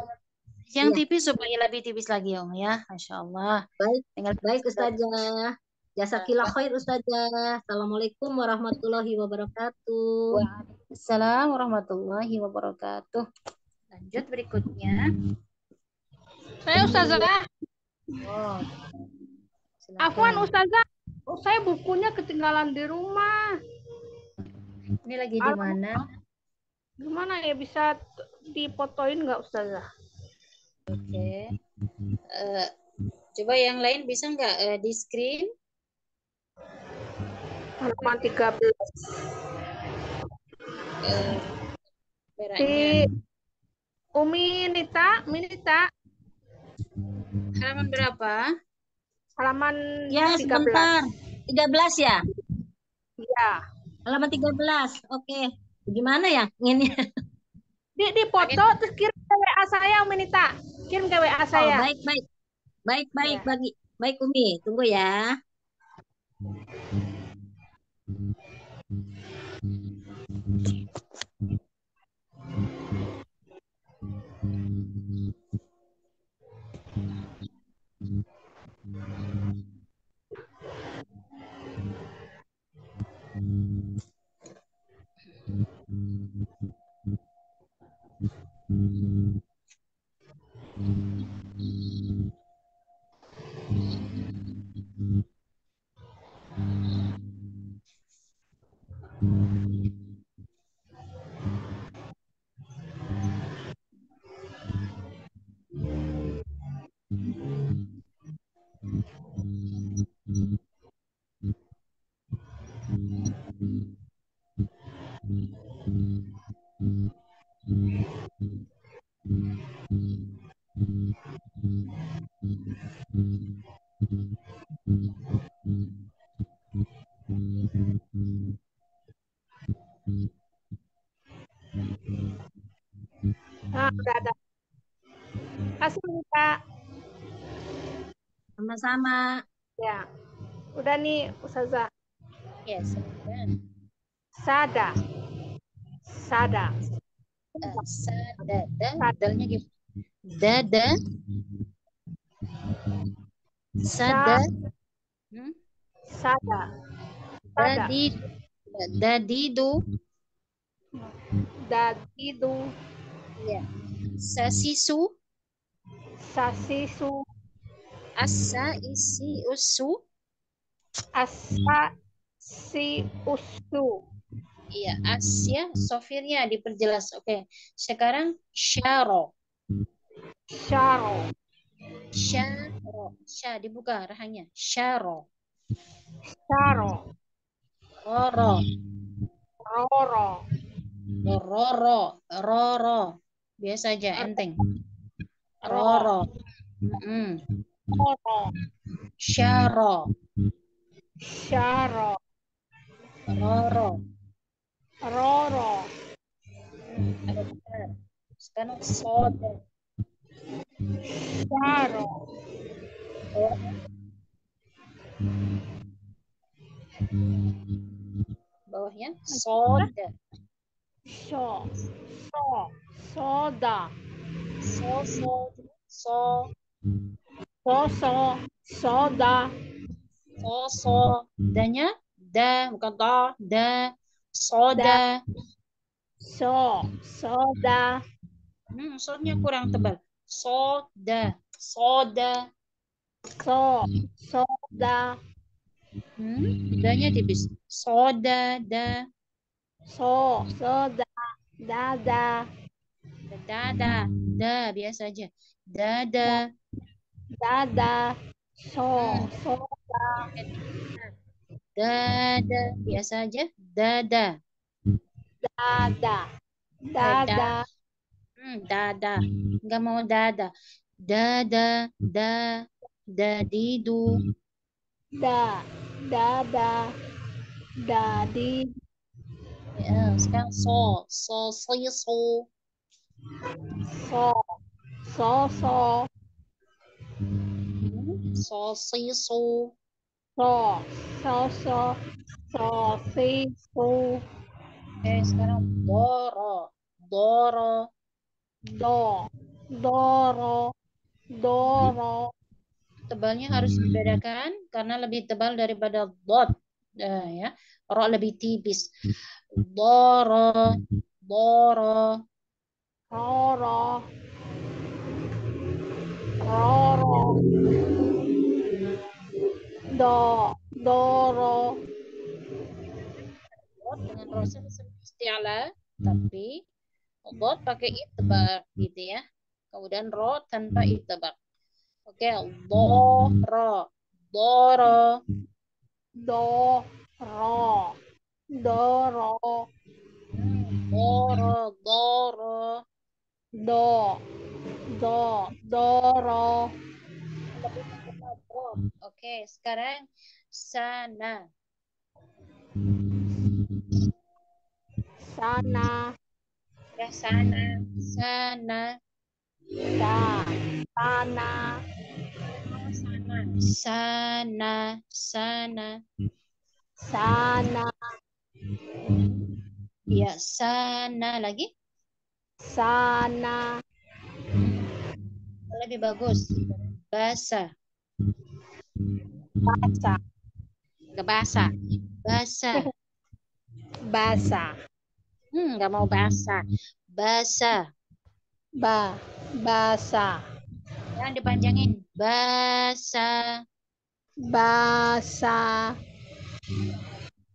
yang iya. tipis supaya lebih tipis lagi Om ya. Masya Allah. Baik, Tinggal baik Ustazah. Jasa nah, kila khair Ustazah. Assalamualaikum warahmatullahi wabarakatuh. Waalaikumsalam warahmatullahi wabarakatuh. Lanjut berikutnya. Saya Ustazah. Oh. Afwan Ustazah, oh, saya bukunya ketinggalan di rumah. Ini lagi di mana? Gimana ya bisa dipotoin nggak Ustazah? Oke. Okay. Uh, eh, coba yang lain bisa nggak uh, di screen? halaman 13. Eh, si Umi Nita, Nita. Halaman berapa? Halaman ya, 13. Sebentar. 13 ya? Iya. Halaman 13. Oke. Gimana ya? Ini. Di di foto terus kirim ke WA saya Umi Nita. Kirim ke WA oh, saya. Oh, baik, baik. Baik, baik ya. bagi. Baik Umi, tunggu ya. brother. Kasih Mika. Sama-sama. Ya. Udah nih Ustazah. Yes. Ya, sada. Sada. sada. Da, gitu. Da, Sada. Hmm? Sada. Sada. Dadi, dadidu. Dadidu. Ya. Yeah sasi su sasi su Asa isi usu. Asa si usu. Iya, Asya, sofirnya diperjelas. Oke, sekarang syaro. Syaro. Syaro. Sya dibuka rahangnya. Syaro. Syaro. Roro. Roro. Roro. Roro biasa aja enteng roro mm. roro syaro syaro roro roro sekarang sodo syaro bawahnya soda so so soda so so so so so soda so so danya da bukan da da soda so soda hmm soda kurang tebal soda soda so soda hmm danya hmm, tipis soda da So, so, da, da, da. Da, da, da, biasa aja. Da, da. Da, da. So, so, da. Da, da, biasa aja. Da, da. Da, da. Da, da. Hmm, da, da. nggak mau da, da. Da, da, da. Da, di, du. Da, da, da. Da, di, du. Ya, sekarang so, so, so, ya, so. So, so, so. Hmm, so, so, ya, so. So, so, so. So, so, so. so, sekarang doro, doro. Do, doro, doro. Tebalnya harus dibedakan karena lebih tebal daripada dot. uh, ya. roh lebih tipis. Doro. Hmm. Doro. Roro. Roro. Do. Doro. Dengan rosen hmm. isti'ala. Hmm. Tapi bot pakai itebar gitu ya. Kemudian ro tanpa itebar. Oke, doro, Doro. Doro. Do. Doro. Doro, doro. Do. Do, doro. Oke, sekarang sana. Sana. Ya, sana. Sana. Sa, sana. Sana. Sana. Sana. Sana. Ya, sana lagi. Sana. Lebih bagus. Basa. Bahasa. Bahasa. Basa. Basa. Hmm, nggak mau basa. Basa. Ba. Basa. Jangan dipanjangin. Basa. Basa.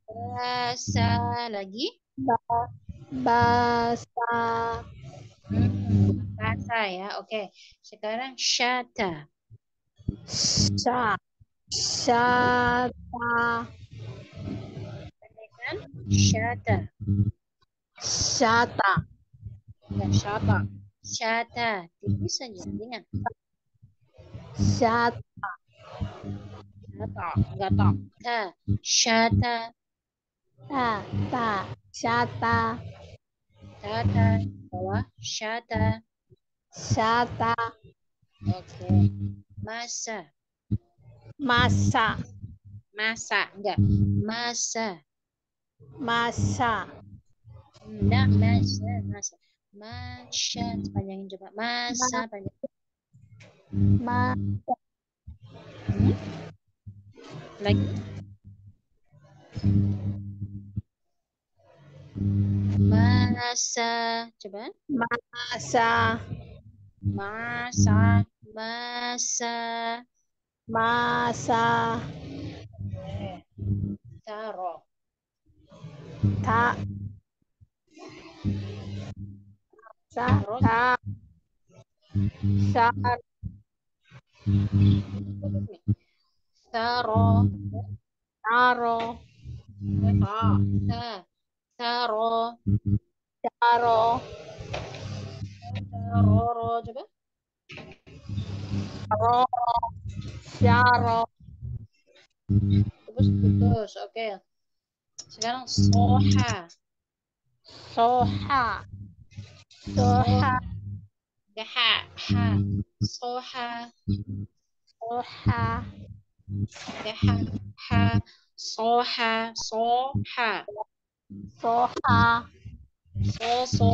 Bahasa hmm. lagi? Bahasa. Hmm, bahasa ya, oke. Okay. Sekarang syata. sa Syata. Pendekan hmm. syata. Syata. Ya, syata. Syata. Tipis saja, dengan Syata. Syata, enggak tak. Syata ta ta ta Tata, bawah, shata. Shata. Oke. Okay. Masa. Masa. Masa, enggak. Masa. Masa. Enggak, masa, masa. masa panjangin coba. Masa, panjangin. Masa. Hmm? Lagi. Masa. Coba. Masa. Masa. Masa. Masa. Taro. Ta. Sa. Ta. Sa. Taro. Taro. Ta. Ta. Saro. Daro. Mm-hmm. Daroro. Coba. Roro. Daro. Terus putus. Oke. Okay. Sekarang soha. Soha. Soha. Ha. Ha. Soha. Soha. Ha. Ha. Soha. Soha soha so so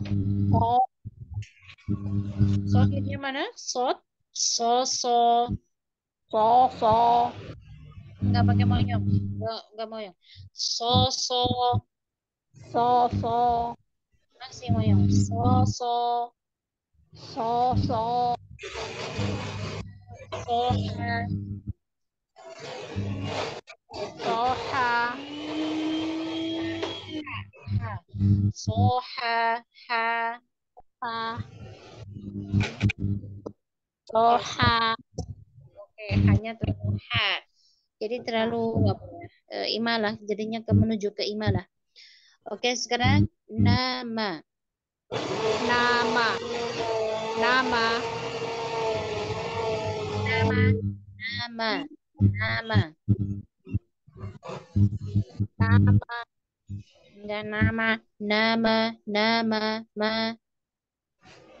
so so sohirnya mana so so so so nggak pakai enggak nggak nggak so so so masih so so so so Soha. Soha. Ha. Ha. Soha. Oke, hanya terlalu ha. Jadi terlalu apa, ya, e, imalah, jadinya ke menuju ke imalah. Oke, sekarang nama. Nama. Nama. Nama. Nama. nama dạ, nama da nama nama nama ma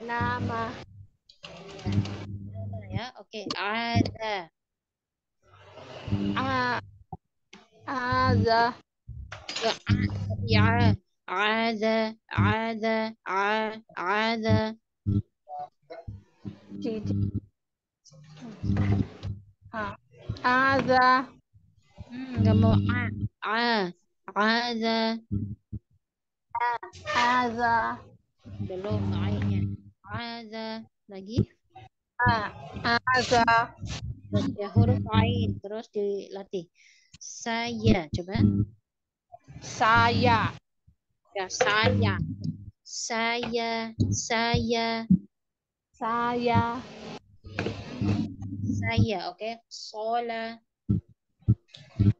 nama nama ya oke dạ, okay. ada a ada ya ya ada ada ada ada Aza. kamu hmm, enggak mau a. Ah, a. Ah, Aza. Aza. Belum a Aza. Lagi? A. Ah, Aza. Ya huruf ain terus dilatih. Saya coba. Saya. Ya, saya. Saya, saya. Saya. saya, okay? Sola.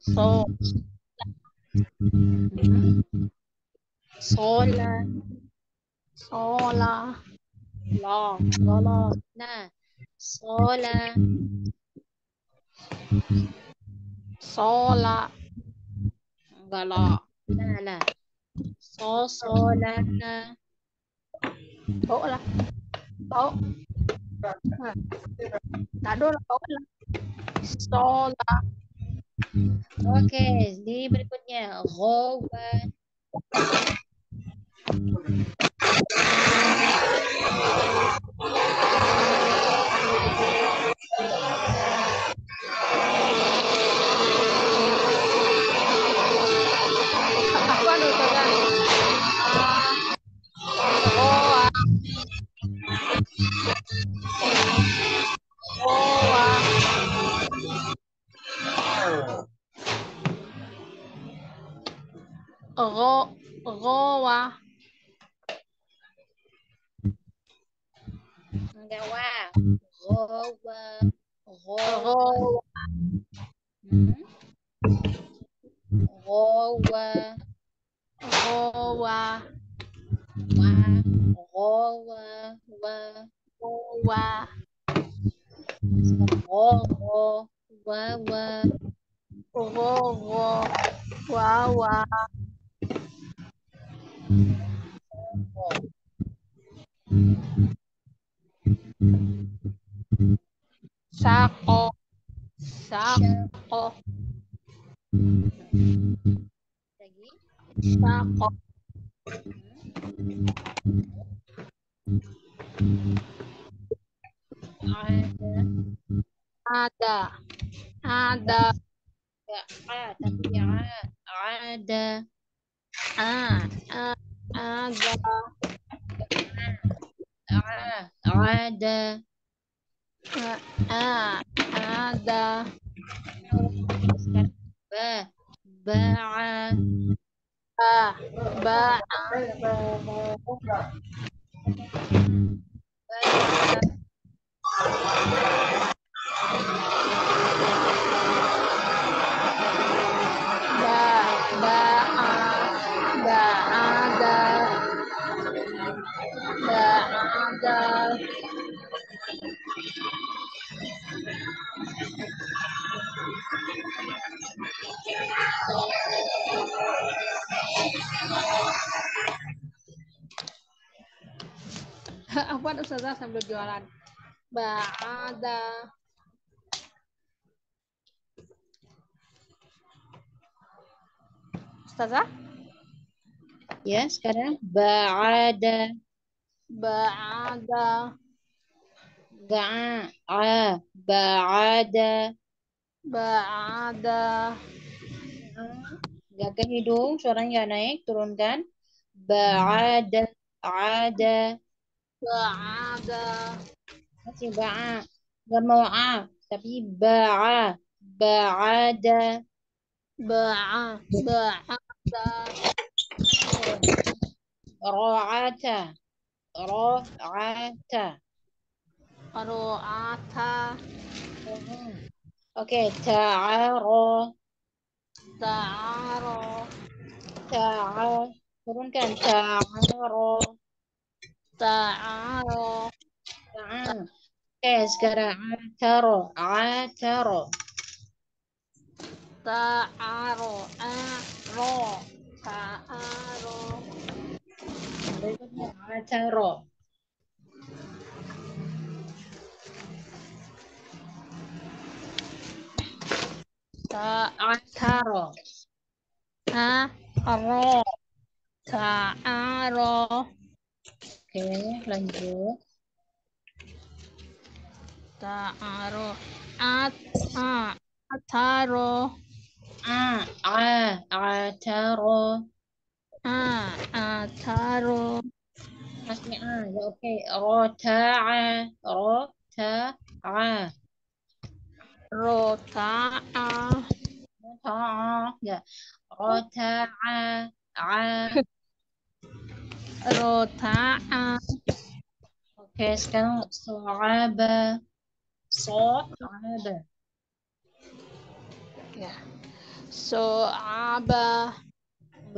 So. Sola. Sola. À, la. La la. Na. Sola. Sola. Gala. La la. So sola. na Sola. Sola. Tado lah so lah. Oke, okay, di berikutnya Roban. Apa Ro, roa. Gawa. Roa. Roa. Roa. Roa. Roa. Gola, wa. Goa. Gogo, wawa. Gogo, wawa. Sako. Sako. Lagi. Sako. عاد عاد عاد عاد عاد عاد عاد عاد ba ba Thank you. Apaan Ustazah sambil jualan? Ba'ada. Ustazah? Ya, sekarang ba'ada. Ba'ada. Ba'a. Ba'ada. Ba'ada. Jaga hidung, suaranya nggak naik, turunkan. Hmm. Ba'ada, ada, ba'ada. Masih ba'a. Gak mau a, tapi ba'a, ba'ada. Ba'a, ba'ada. Ra'ata, ra'ata. Ra'ata. Hmm. Oke, okay, ta'aro. Ta'aro. Ta'aro. Turunkan. Ta'aro. Ta'aro. Ta'aro. Oke, sekarang ataro. Ataro. Ta'aro. Aro. Ta'aro. Berikutnya ataro. Ta'aro. Ta'aro. Ta'aro. Oke, lanjut. Ta'aro. At'a. Ataro. A. A. Ataro. A. Ataro. Masih A. Ya, oke. Ro. Ta'a. Ro. رتع رتع رتع رتع اوكي sekarang صعبة صعبة ya صعب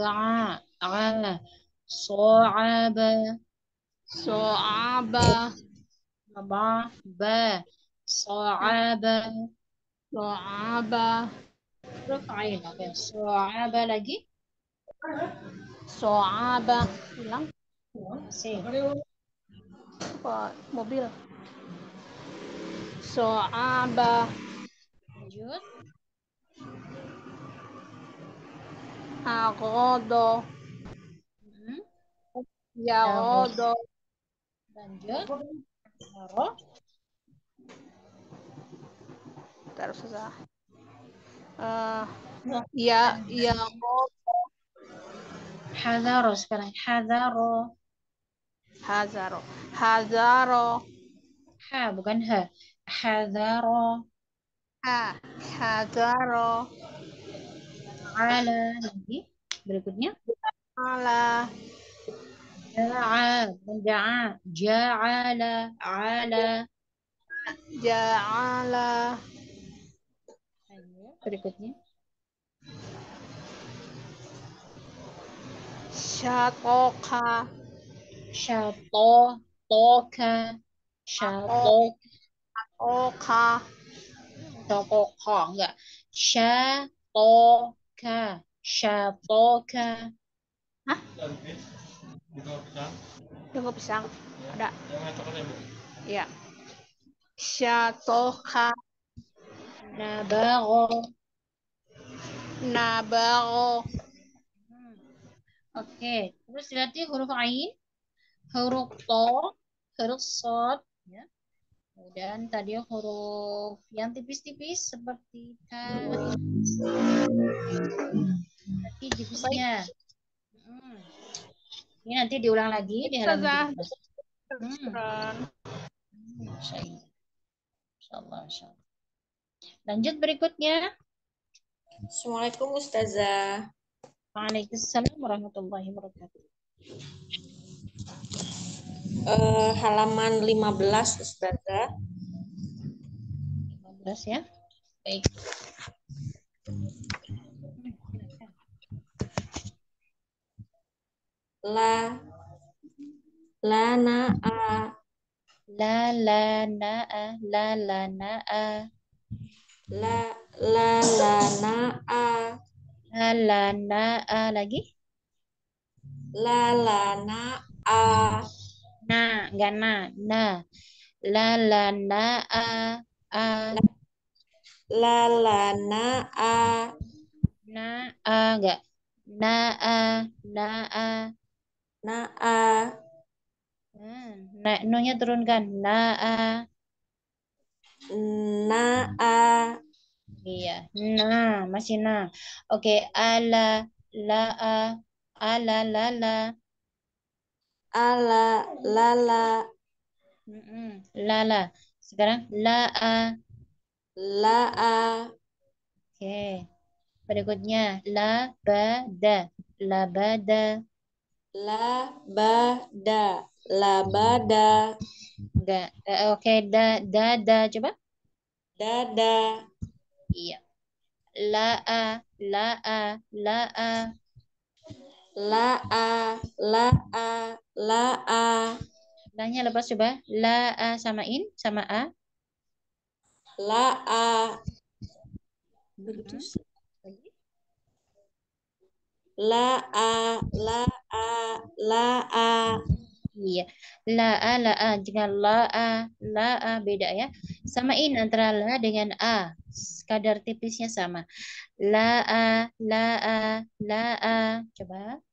صعبة صعبة صعب صعب صعب So'aba. Rufain. Oke. Okay. So'aba lagi. So'aba. Ulang. Sih. Mobil. So'aba. Lanjut. Agodo. ya do Lanjut. taruh susah. Uh, eh, ya, ya. Hazaro sekarang. Hazaro. Hazaro. Hazaro. Ha, bukan ha. Hazaro. Ha. Hazaro. Ala lagi. Berikutnya. Ala. Ja'a. Ja'a. Ja'ala. Ala. Ja'ala. Ja berikutnya. Shatoka. Shato. Toka. Shato. Shatoka. Shatoka. Enggak. Shatoka. Shatoka. Hah? Bunga pisang. Bunga iya. pisang. Ada. Yang itu shatoka, ya, Nabaro. Nabaro. Hmm. Oke, okay. terus dilatih huruf ain, huruf to, huruf sod, ya. Kemudian tadi huruf yang tipis-tipis seperti ta. Tapi tipisnya. Hmm. Ini nanti diulang lagi di halaman. Hmm. hmm insyaallah, insyaallah. Lanjut berikutnya. Assalamualaikum Ustazah. Waalaikumsalam warahmatullahi wabarakatuh. Uh, halaman 15 Ustazah. 15 ya. Baik. La lana a la lana a la lana a La la la na a. La la na a lagi? La la na a. Na, enggak na, na. La na a a. La la, na a. Na a enggak? Na a, na a. Na a. Hmm, nah, nunya turunkan. Na a. Naa. iya na masih na oke ala laa ala la ala la la sekarang laa laa oke berikutnya la ba da la ba da la ba da labada da eh, oke okay, da da da coba Dada. Iya. la la la a a a la a la a la a dahnya lepas coba. a sama in, sama a. la a Begitu. Hmm. a la a iya laa laa dengan laa laa beda ya samain antara la dengan a kadar tipisnya sama laa laa laa coba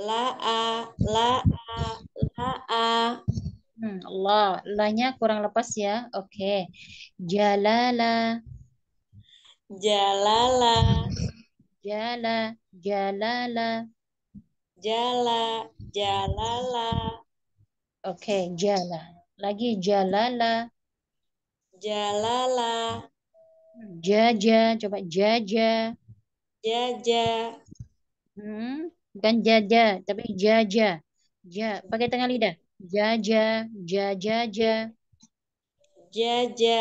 laa laa laa Hmm, Allah, lanya kurang lepas ya. Oke. Okay. Jalala. Jalala. Jala, jalala. Jala, jalala. Oke, okay, jala. Lagi jalala. Jalala. Jaja, coba jaja. Jaja. Hmm, bukan jaja, tapi jaja. Ja, pakai tengah lidah. Jaja, jaja, ja. Jaja,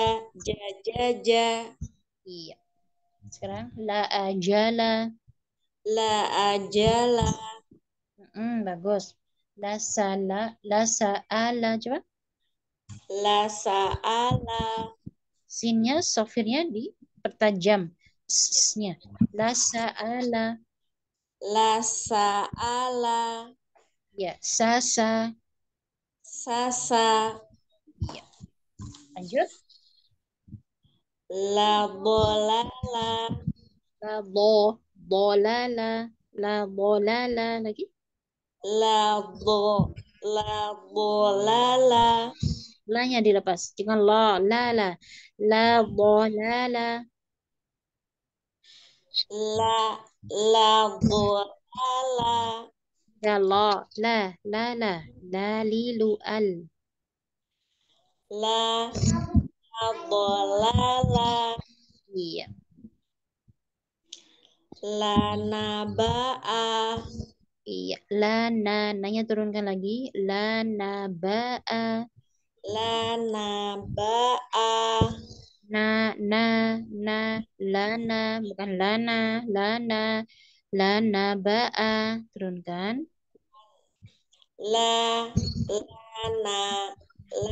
jaja, ja. Iya. Sekarang la ajala. La ajala. Hmm, bagus. La sala, la sa'ala coba. La sa'ala. Sinnya, sofirnya di pertajam sinnya La sa'ala. La sa'ala. Ya, sasa. Sasa. Ya. Lanjut. La bolala. La bo, bolala. La bolala lagi la do la do la la nya dilepas dengan la la la la do la la la la do la la ya la la la la la lu al la la do la la iya la a Iya, lana nanya turunkan lagi. Lana ba'a. Lana ba'a. Na na na lana bukan lana, lana lana ba'a. Turunkan. La lana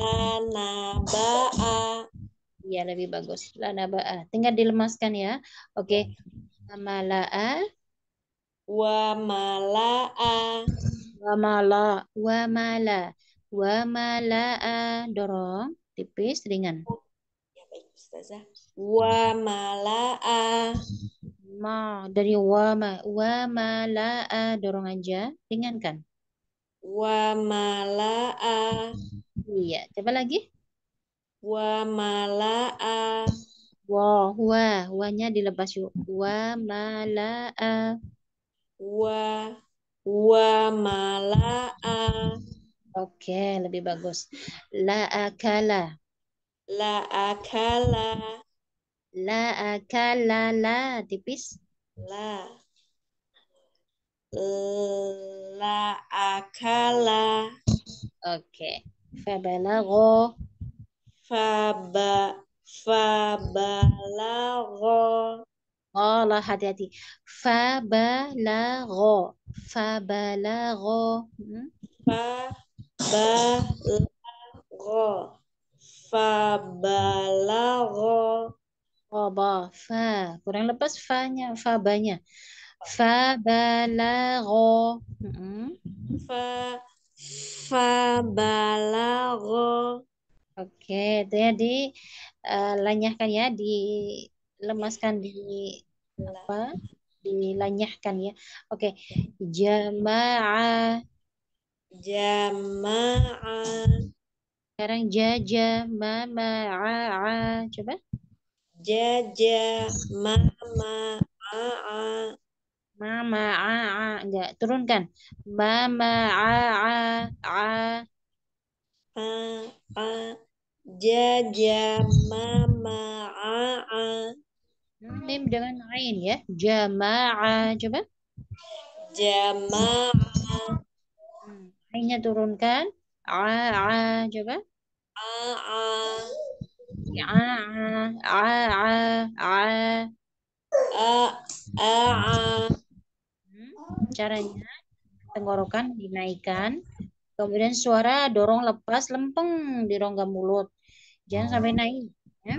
lana ba'a. Iya, lebih bagus. Lana ba'a. Tinggal dilemaskan ya. Oke. Okay. Wamalaa. Wamala. Wamala. a Dorong. Tipis, ringan. Oh, ya, baik, Ustazah. Wamalaa. Ma. Dari wama. a Dorong aja. Ringankan. a Iya. Coba lagi. a Wa, wa wanya dilepas yuk. a wa wa malaa Oke, okay, lebih bagus. La akala. La akala. La akala la tipis. La. La akala. Oke. Okay. Fabalago. Faba fabalago. Qala hati-hati. Fa balagha. Fa la Hmm? Fa balagha. Fa balagha. oba Fa. Kurang lepas fa-nya. Fa nya Fa la Hmm? Fa fa balagha. Oke, okay, itu ya di uh, ya, dilemaskan di apa dilanyahkan ya. Oke, okay. jama'a jama'a sekarang jaja mama a coba jaja mama a mama a enggak turunkan mama a a a a jaja mama a a Mim hmm. dengan ain ya. Jama'a. Coba. Jama'a. Hmm. Ainnya turunkan. a Coba. Ya, a a a a hmm, a Caranya tenggorokan dinaikkan. Kemudian suara dorong lepas lempeng di rongga mulut. Jangan sampai naik. Ya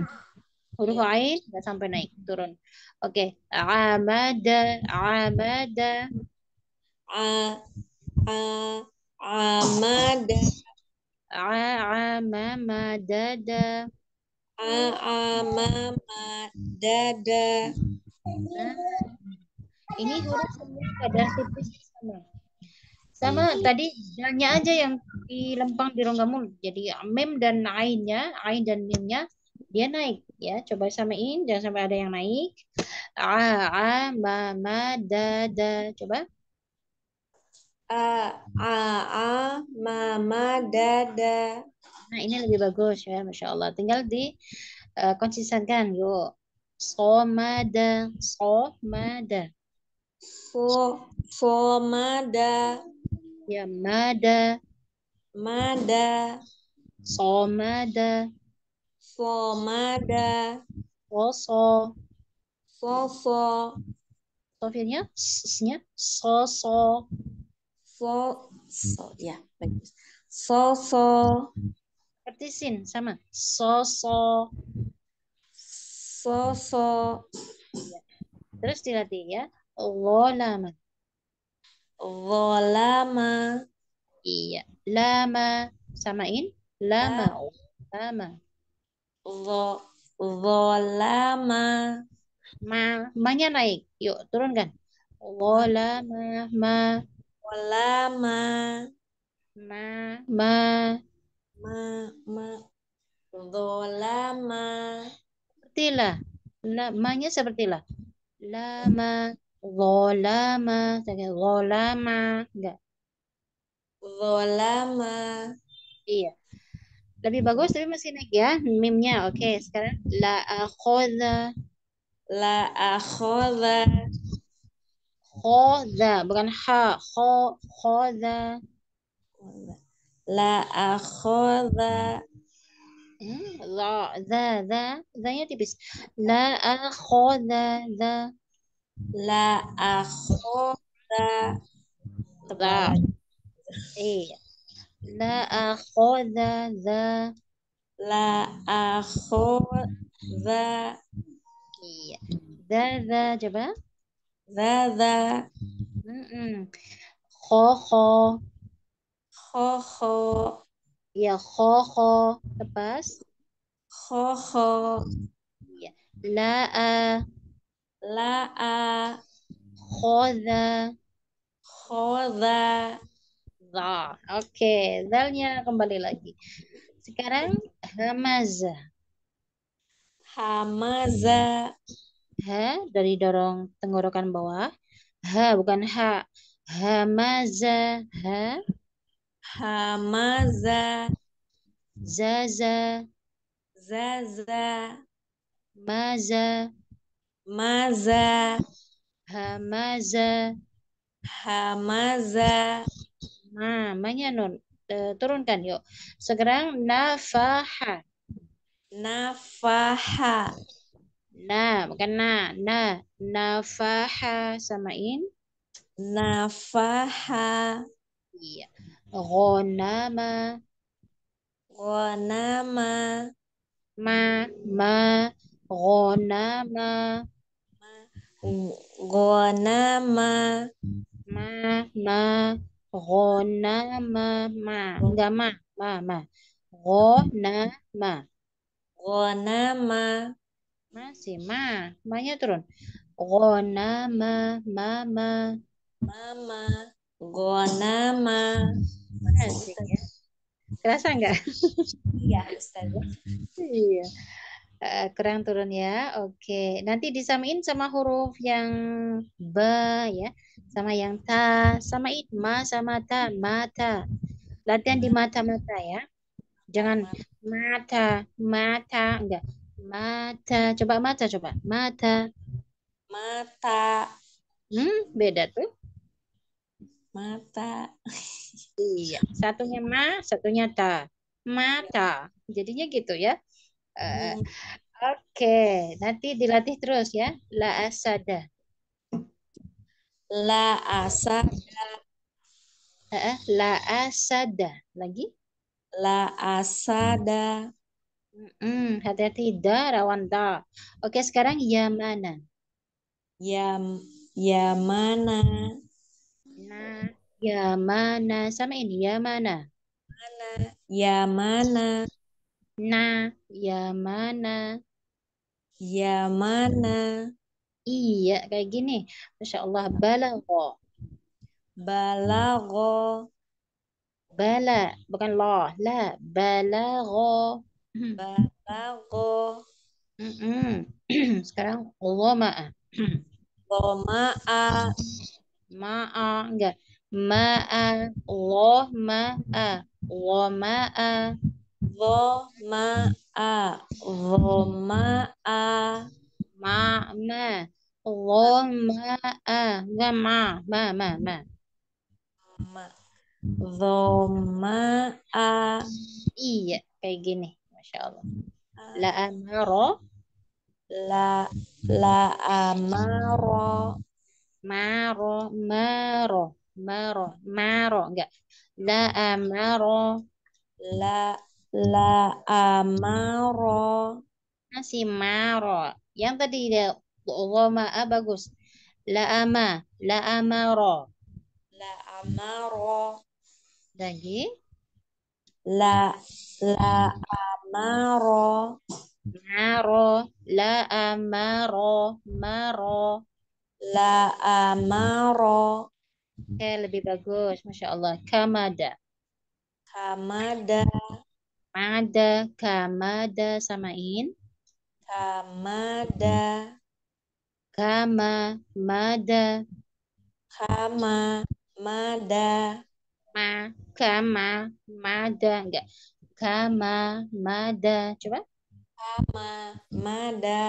huruf iya. ain nggak sampai naik turun oke okay. amada amada a a amada a amamadada a amamadada nah, ini huruf semua pada tipis sama sama iya. tadi hanya aja yang dilempang di rongga mulut jadi mem dan ainnya ain dan mimnya dia naik ya coba samain jangan sampai ada yang naik a a ma ma da da coba a a a ma ma da da nah ini lebih bagus ya masya Allah tinggal di uh, konsistenkan yuk ma da so da ya mada mada da Somada. Soso. Soso. Sofirnya, s-nya, soso. So, so, ya, bagus. Soso. Seperti sin, sama. Soso. Soso. Ya. Terus dilatih ya. Zolama. Zolama. Iya. Lama. Samain. Lama. Lama zolama. Ma, ma naik. Yuk, turunkan. Zolama, ma. Zolama. Ma, ma. Ma, ma. Zolama. Sepertilah. La, ma seperti sepertilah. Lama. Zolama. Zolama. Enggak. Zolama. Iya lebih bagus tapi masih naik ya mimnya oke okay, sekarang la akhudha la akhudha khoda bukan ha kho khudha la akhudha hmm, la za za zanya tipis la akhudha za la akhudha tebal iya لا أخذ ذا أخذ ذا ذا جبا ذا ذا خو خو خو خو يا خو خو تباس خو خو لا لا خذ خذ Nah, oke, okay. dalnya kembali lagi. Sekarang hamaza. Hamaza. Ha dari dorong tenggorokan bawah. Ha bukan ha. Hamaza. Ha. Hamaza. Zaza. Zaza. Maza. Maza. Hamaza. Hamaza. Nah, maknya nun. E, turunkan yuk. Sekarang nafaha. Nafaha. Nah, bukan na. na nafaha samain. Nafaha. Iya. Ghanama. Ghanama. Ma, ma. Ghanama. Ghanama. Ma, ma. Rona ma. Enggak ma, ma, ma. Rona ma. Masih ma. Manya turun. ma mama. Mama. ma. Masih ya. Kerasa enggak? Iya, Ustazah. Iya. Eh, kerang turun ya. Oke. Okay. Nanti disamain sama huruf yang ba ya, sama yang ta, sama itma, sama ta, mata. Latihan di mata-mata ya. Jangan mata, mata enggak. Mata. Coba mata coba. Mata. Mata. Hmm, beda tuh. Mata. iya, satunya ma, satunya ta. Mata. Jadinya gitu ya. Iya. Eh, oke, okay. nanti dilatih terus ya. La asada. La asada. la asada. Lagi? La asada. hati hati-hati da rawan da. Oke, okay, sekarang Ya, Yam mana? Nah, mana sama ini yamana. Mana? mana? mana? Na. Ya mana. Ya mana. Iya, kayak gini. Masya Allah. Balago. Balago. Bala, bukan lo. La. Balago. Balago. Mm -mm. Sekarang Roma. Roma'a. Ma'a. Enggak. Ma'a. Roma'a. ma'a voma a Ma'ma. a Dhama'a. Ma, ma, ma. Ma. a Iya, kayak gini. Masya Allah. La amaro. La la amaro. Maro, maro, maro, maro, enggak. La amaro. La la amaro masih maro yang tadi dia Allahumma ah, bagus la ama la amaro la amaro lagi la la amaro maro la amaro maro la amaro Oke, okay, lebih bagus. Masya Allah. Kamada. Kamada. Mada, kamada samain. Kamada. Kama, mada. Kama, mada. Ma, kama, mada. Enggak. Kama, mada. Coba. Kama, mada.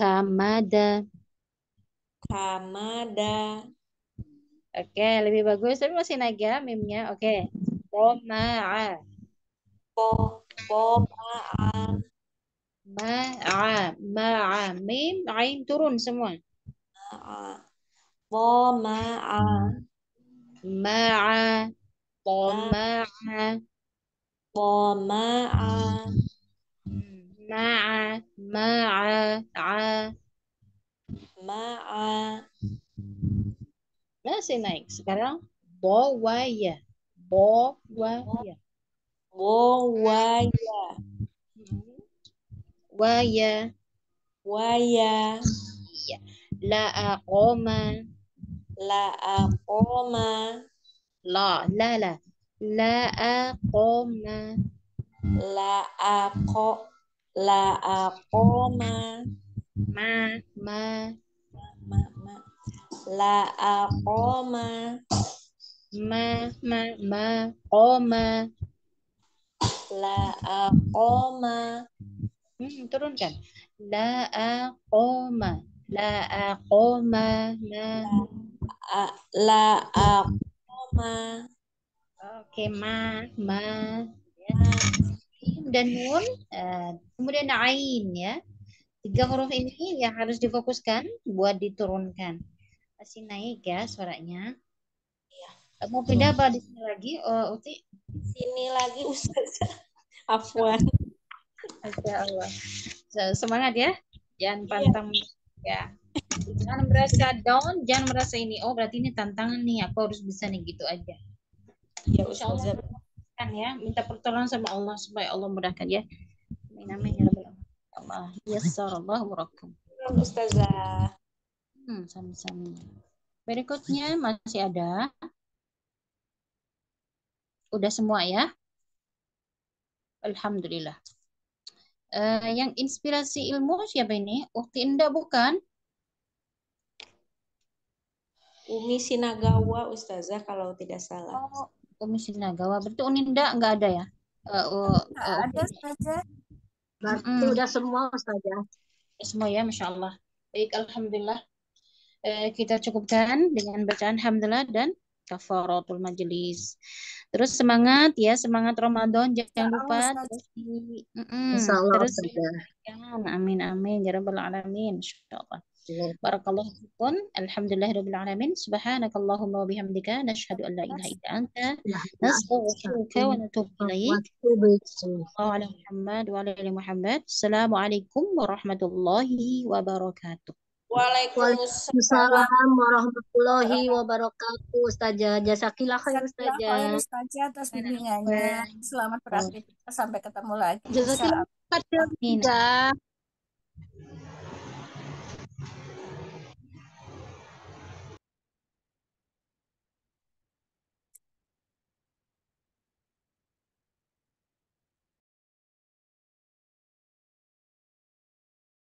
Kamada. Kamada. Oke, okay, lebih bagus. Tapi masih naik ya mimnya. Oke. Okay. Koma'a po po ma'a ma'a ma'a mim ain turun semua ma'a po ma'a ma'a po ma'a po ma'a ma'a ma'a ma'a masih naik sekarang bawaya bawaya waya. Waya. Waya. Yeah. La aqoma. La aqoma. La, la, la. La aqoma. La aqo. La aqoma. Ma. Ma. Ma, ma. La aqoma. Ma, ma, ma. Qoma. la aqoma hmm, turunkan la aqoma la aqoma la la, la aqoma oke okay, ma ma ya. dan nun eh, kemudian ain ya tiga huruf ini yang harus difokuskan buat diturunkan masih naik ya suaranya Mau pindah hmm. apa di sini lagi, uh, Uti? Sini lagi, Ustazah. Afwan. Masya Allah. Semangat ya. Jangan iya. pantang. Ya. Jangan merasa down, jangan merasa ini. Oh, berarti ini tantangan nih. Aku harus bisa nih. Gitu aja. Iya, ya, Ustazah. Kan ya. Minta pertolongan sama Allah supaya Allah mudahkan ya. Amin, amin. Ya Allah. Yassarallahu warakum. Ustazah. Hmm, sama-sama. Berikutnya masih ada Udah semua ya? Alhamdulillah. Uh, yang inspirasi ilmu siapa ini? Ukti Indah bukan? Umi Sinagawa Ustazah kalau tidak salah. Oh, Umi Sinagawa. Berarti Uninda nggak ada ya? Uh, uh, uh, ada Ustazah. Berarti mm. udah semua Ustazah. Semua ya, Masya Allah. Baik, Alhamdulillah. Uh, kita cukupkan dengan bacaan Alhamdulillah dan kafaratul majelis. Terus semangat ya, semangat Ramadan jangan lupa terus di ya. amin amin ya rabbal alamin insyaallah. Barakallahu fikum. rabbil alamin. Subhanakallahumma wa bihamdika nasyhadu an la ilaha illa anta nastaghfiruka wa natubu ilaik. Wa ala Muhammad wa ala Muhammad. Assalamualaikum warahmatullahi wabarakatuh. Waalaikumsalam warahmatullahi wabarakatuh. Ustazah jazakillah khair Ustazah. Ustazah atas bimbingannya. Selamat beraktivitas sampai ketemu lagi. Jazakillah khair.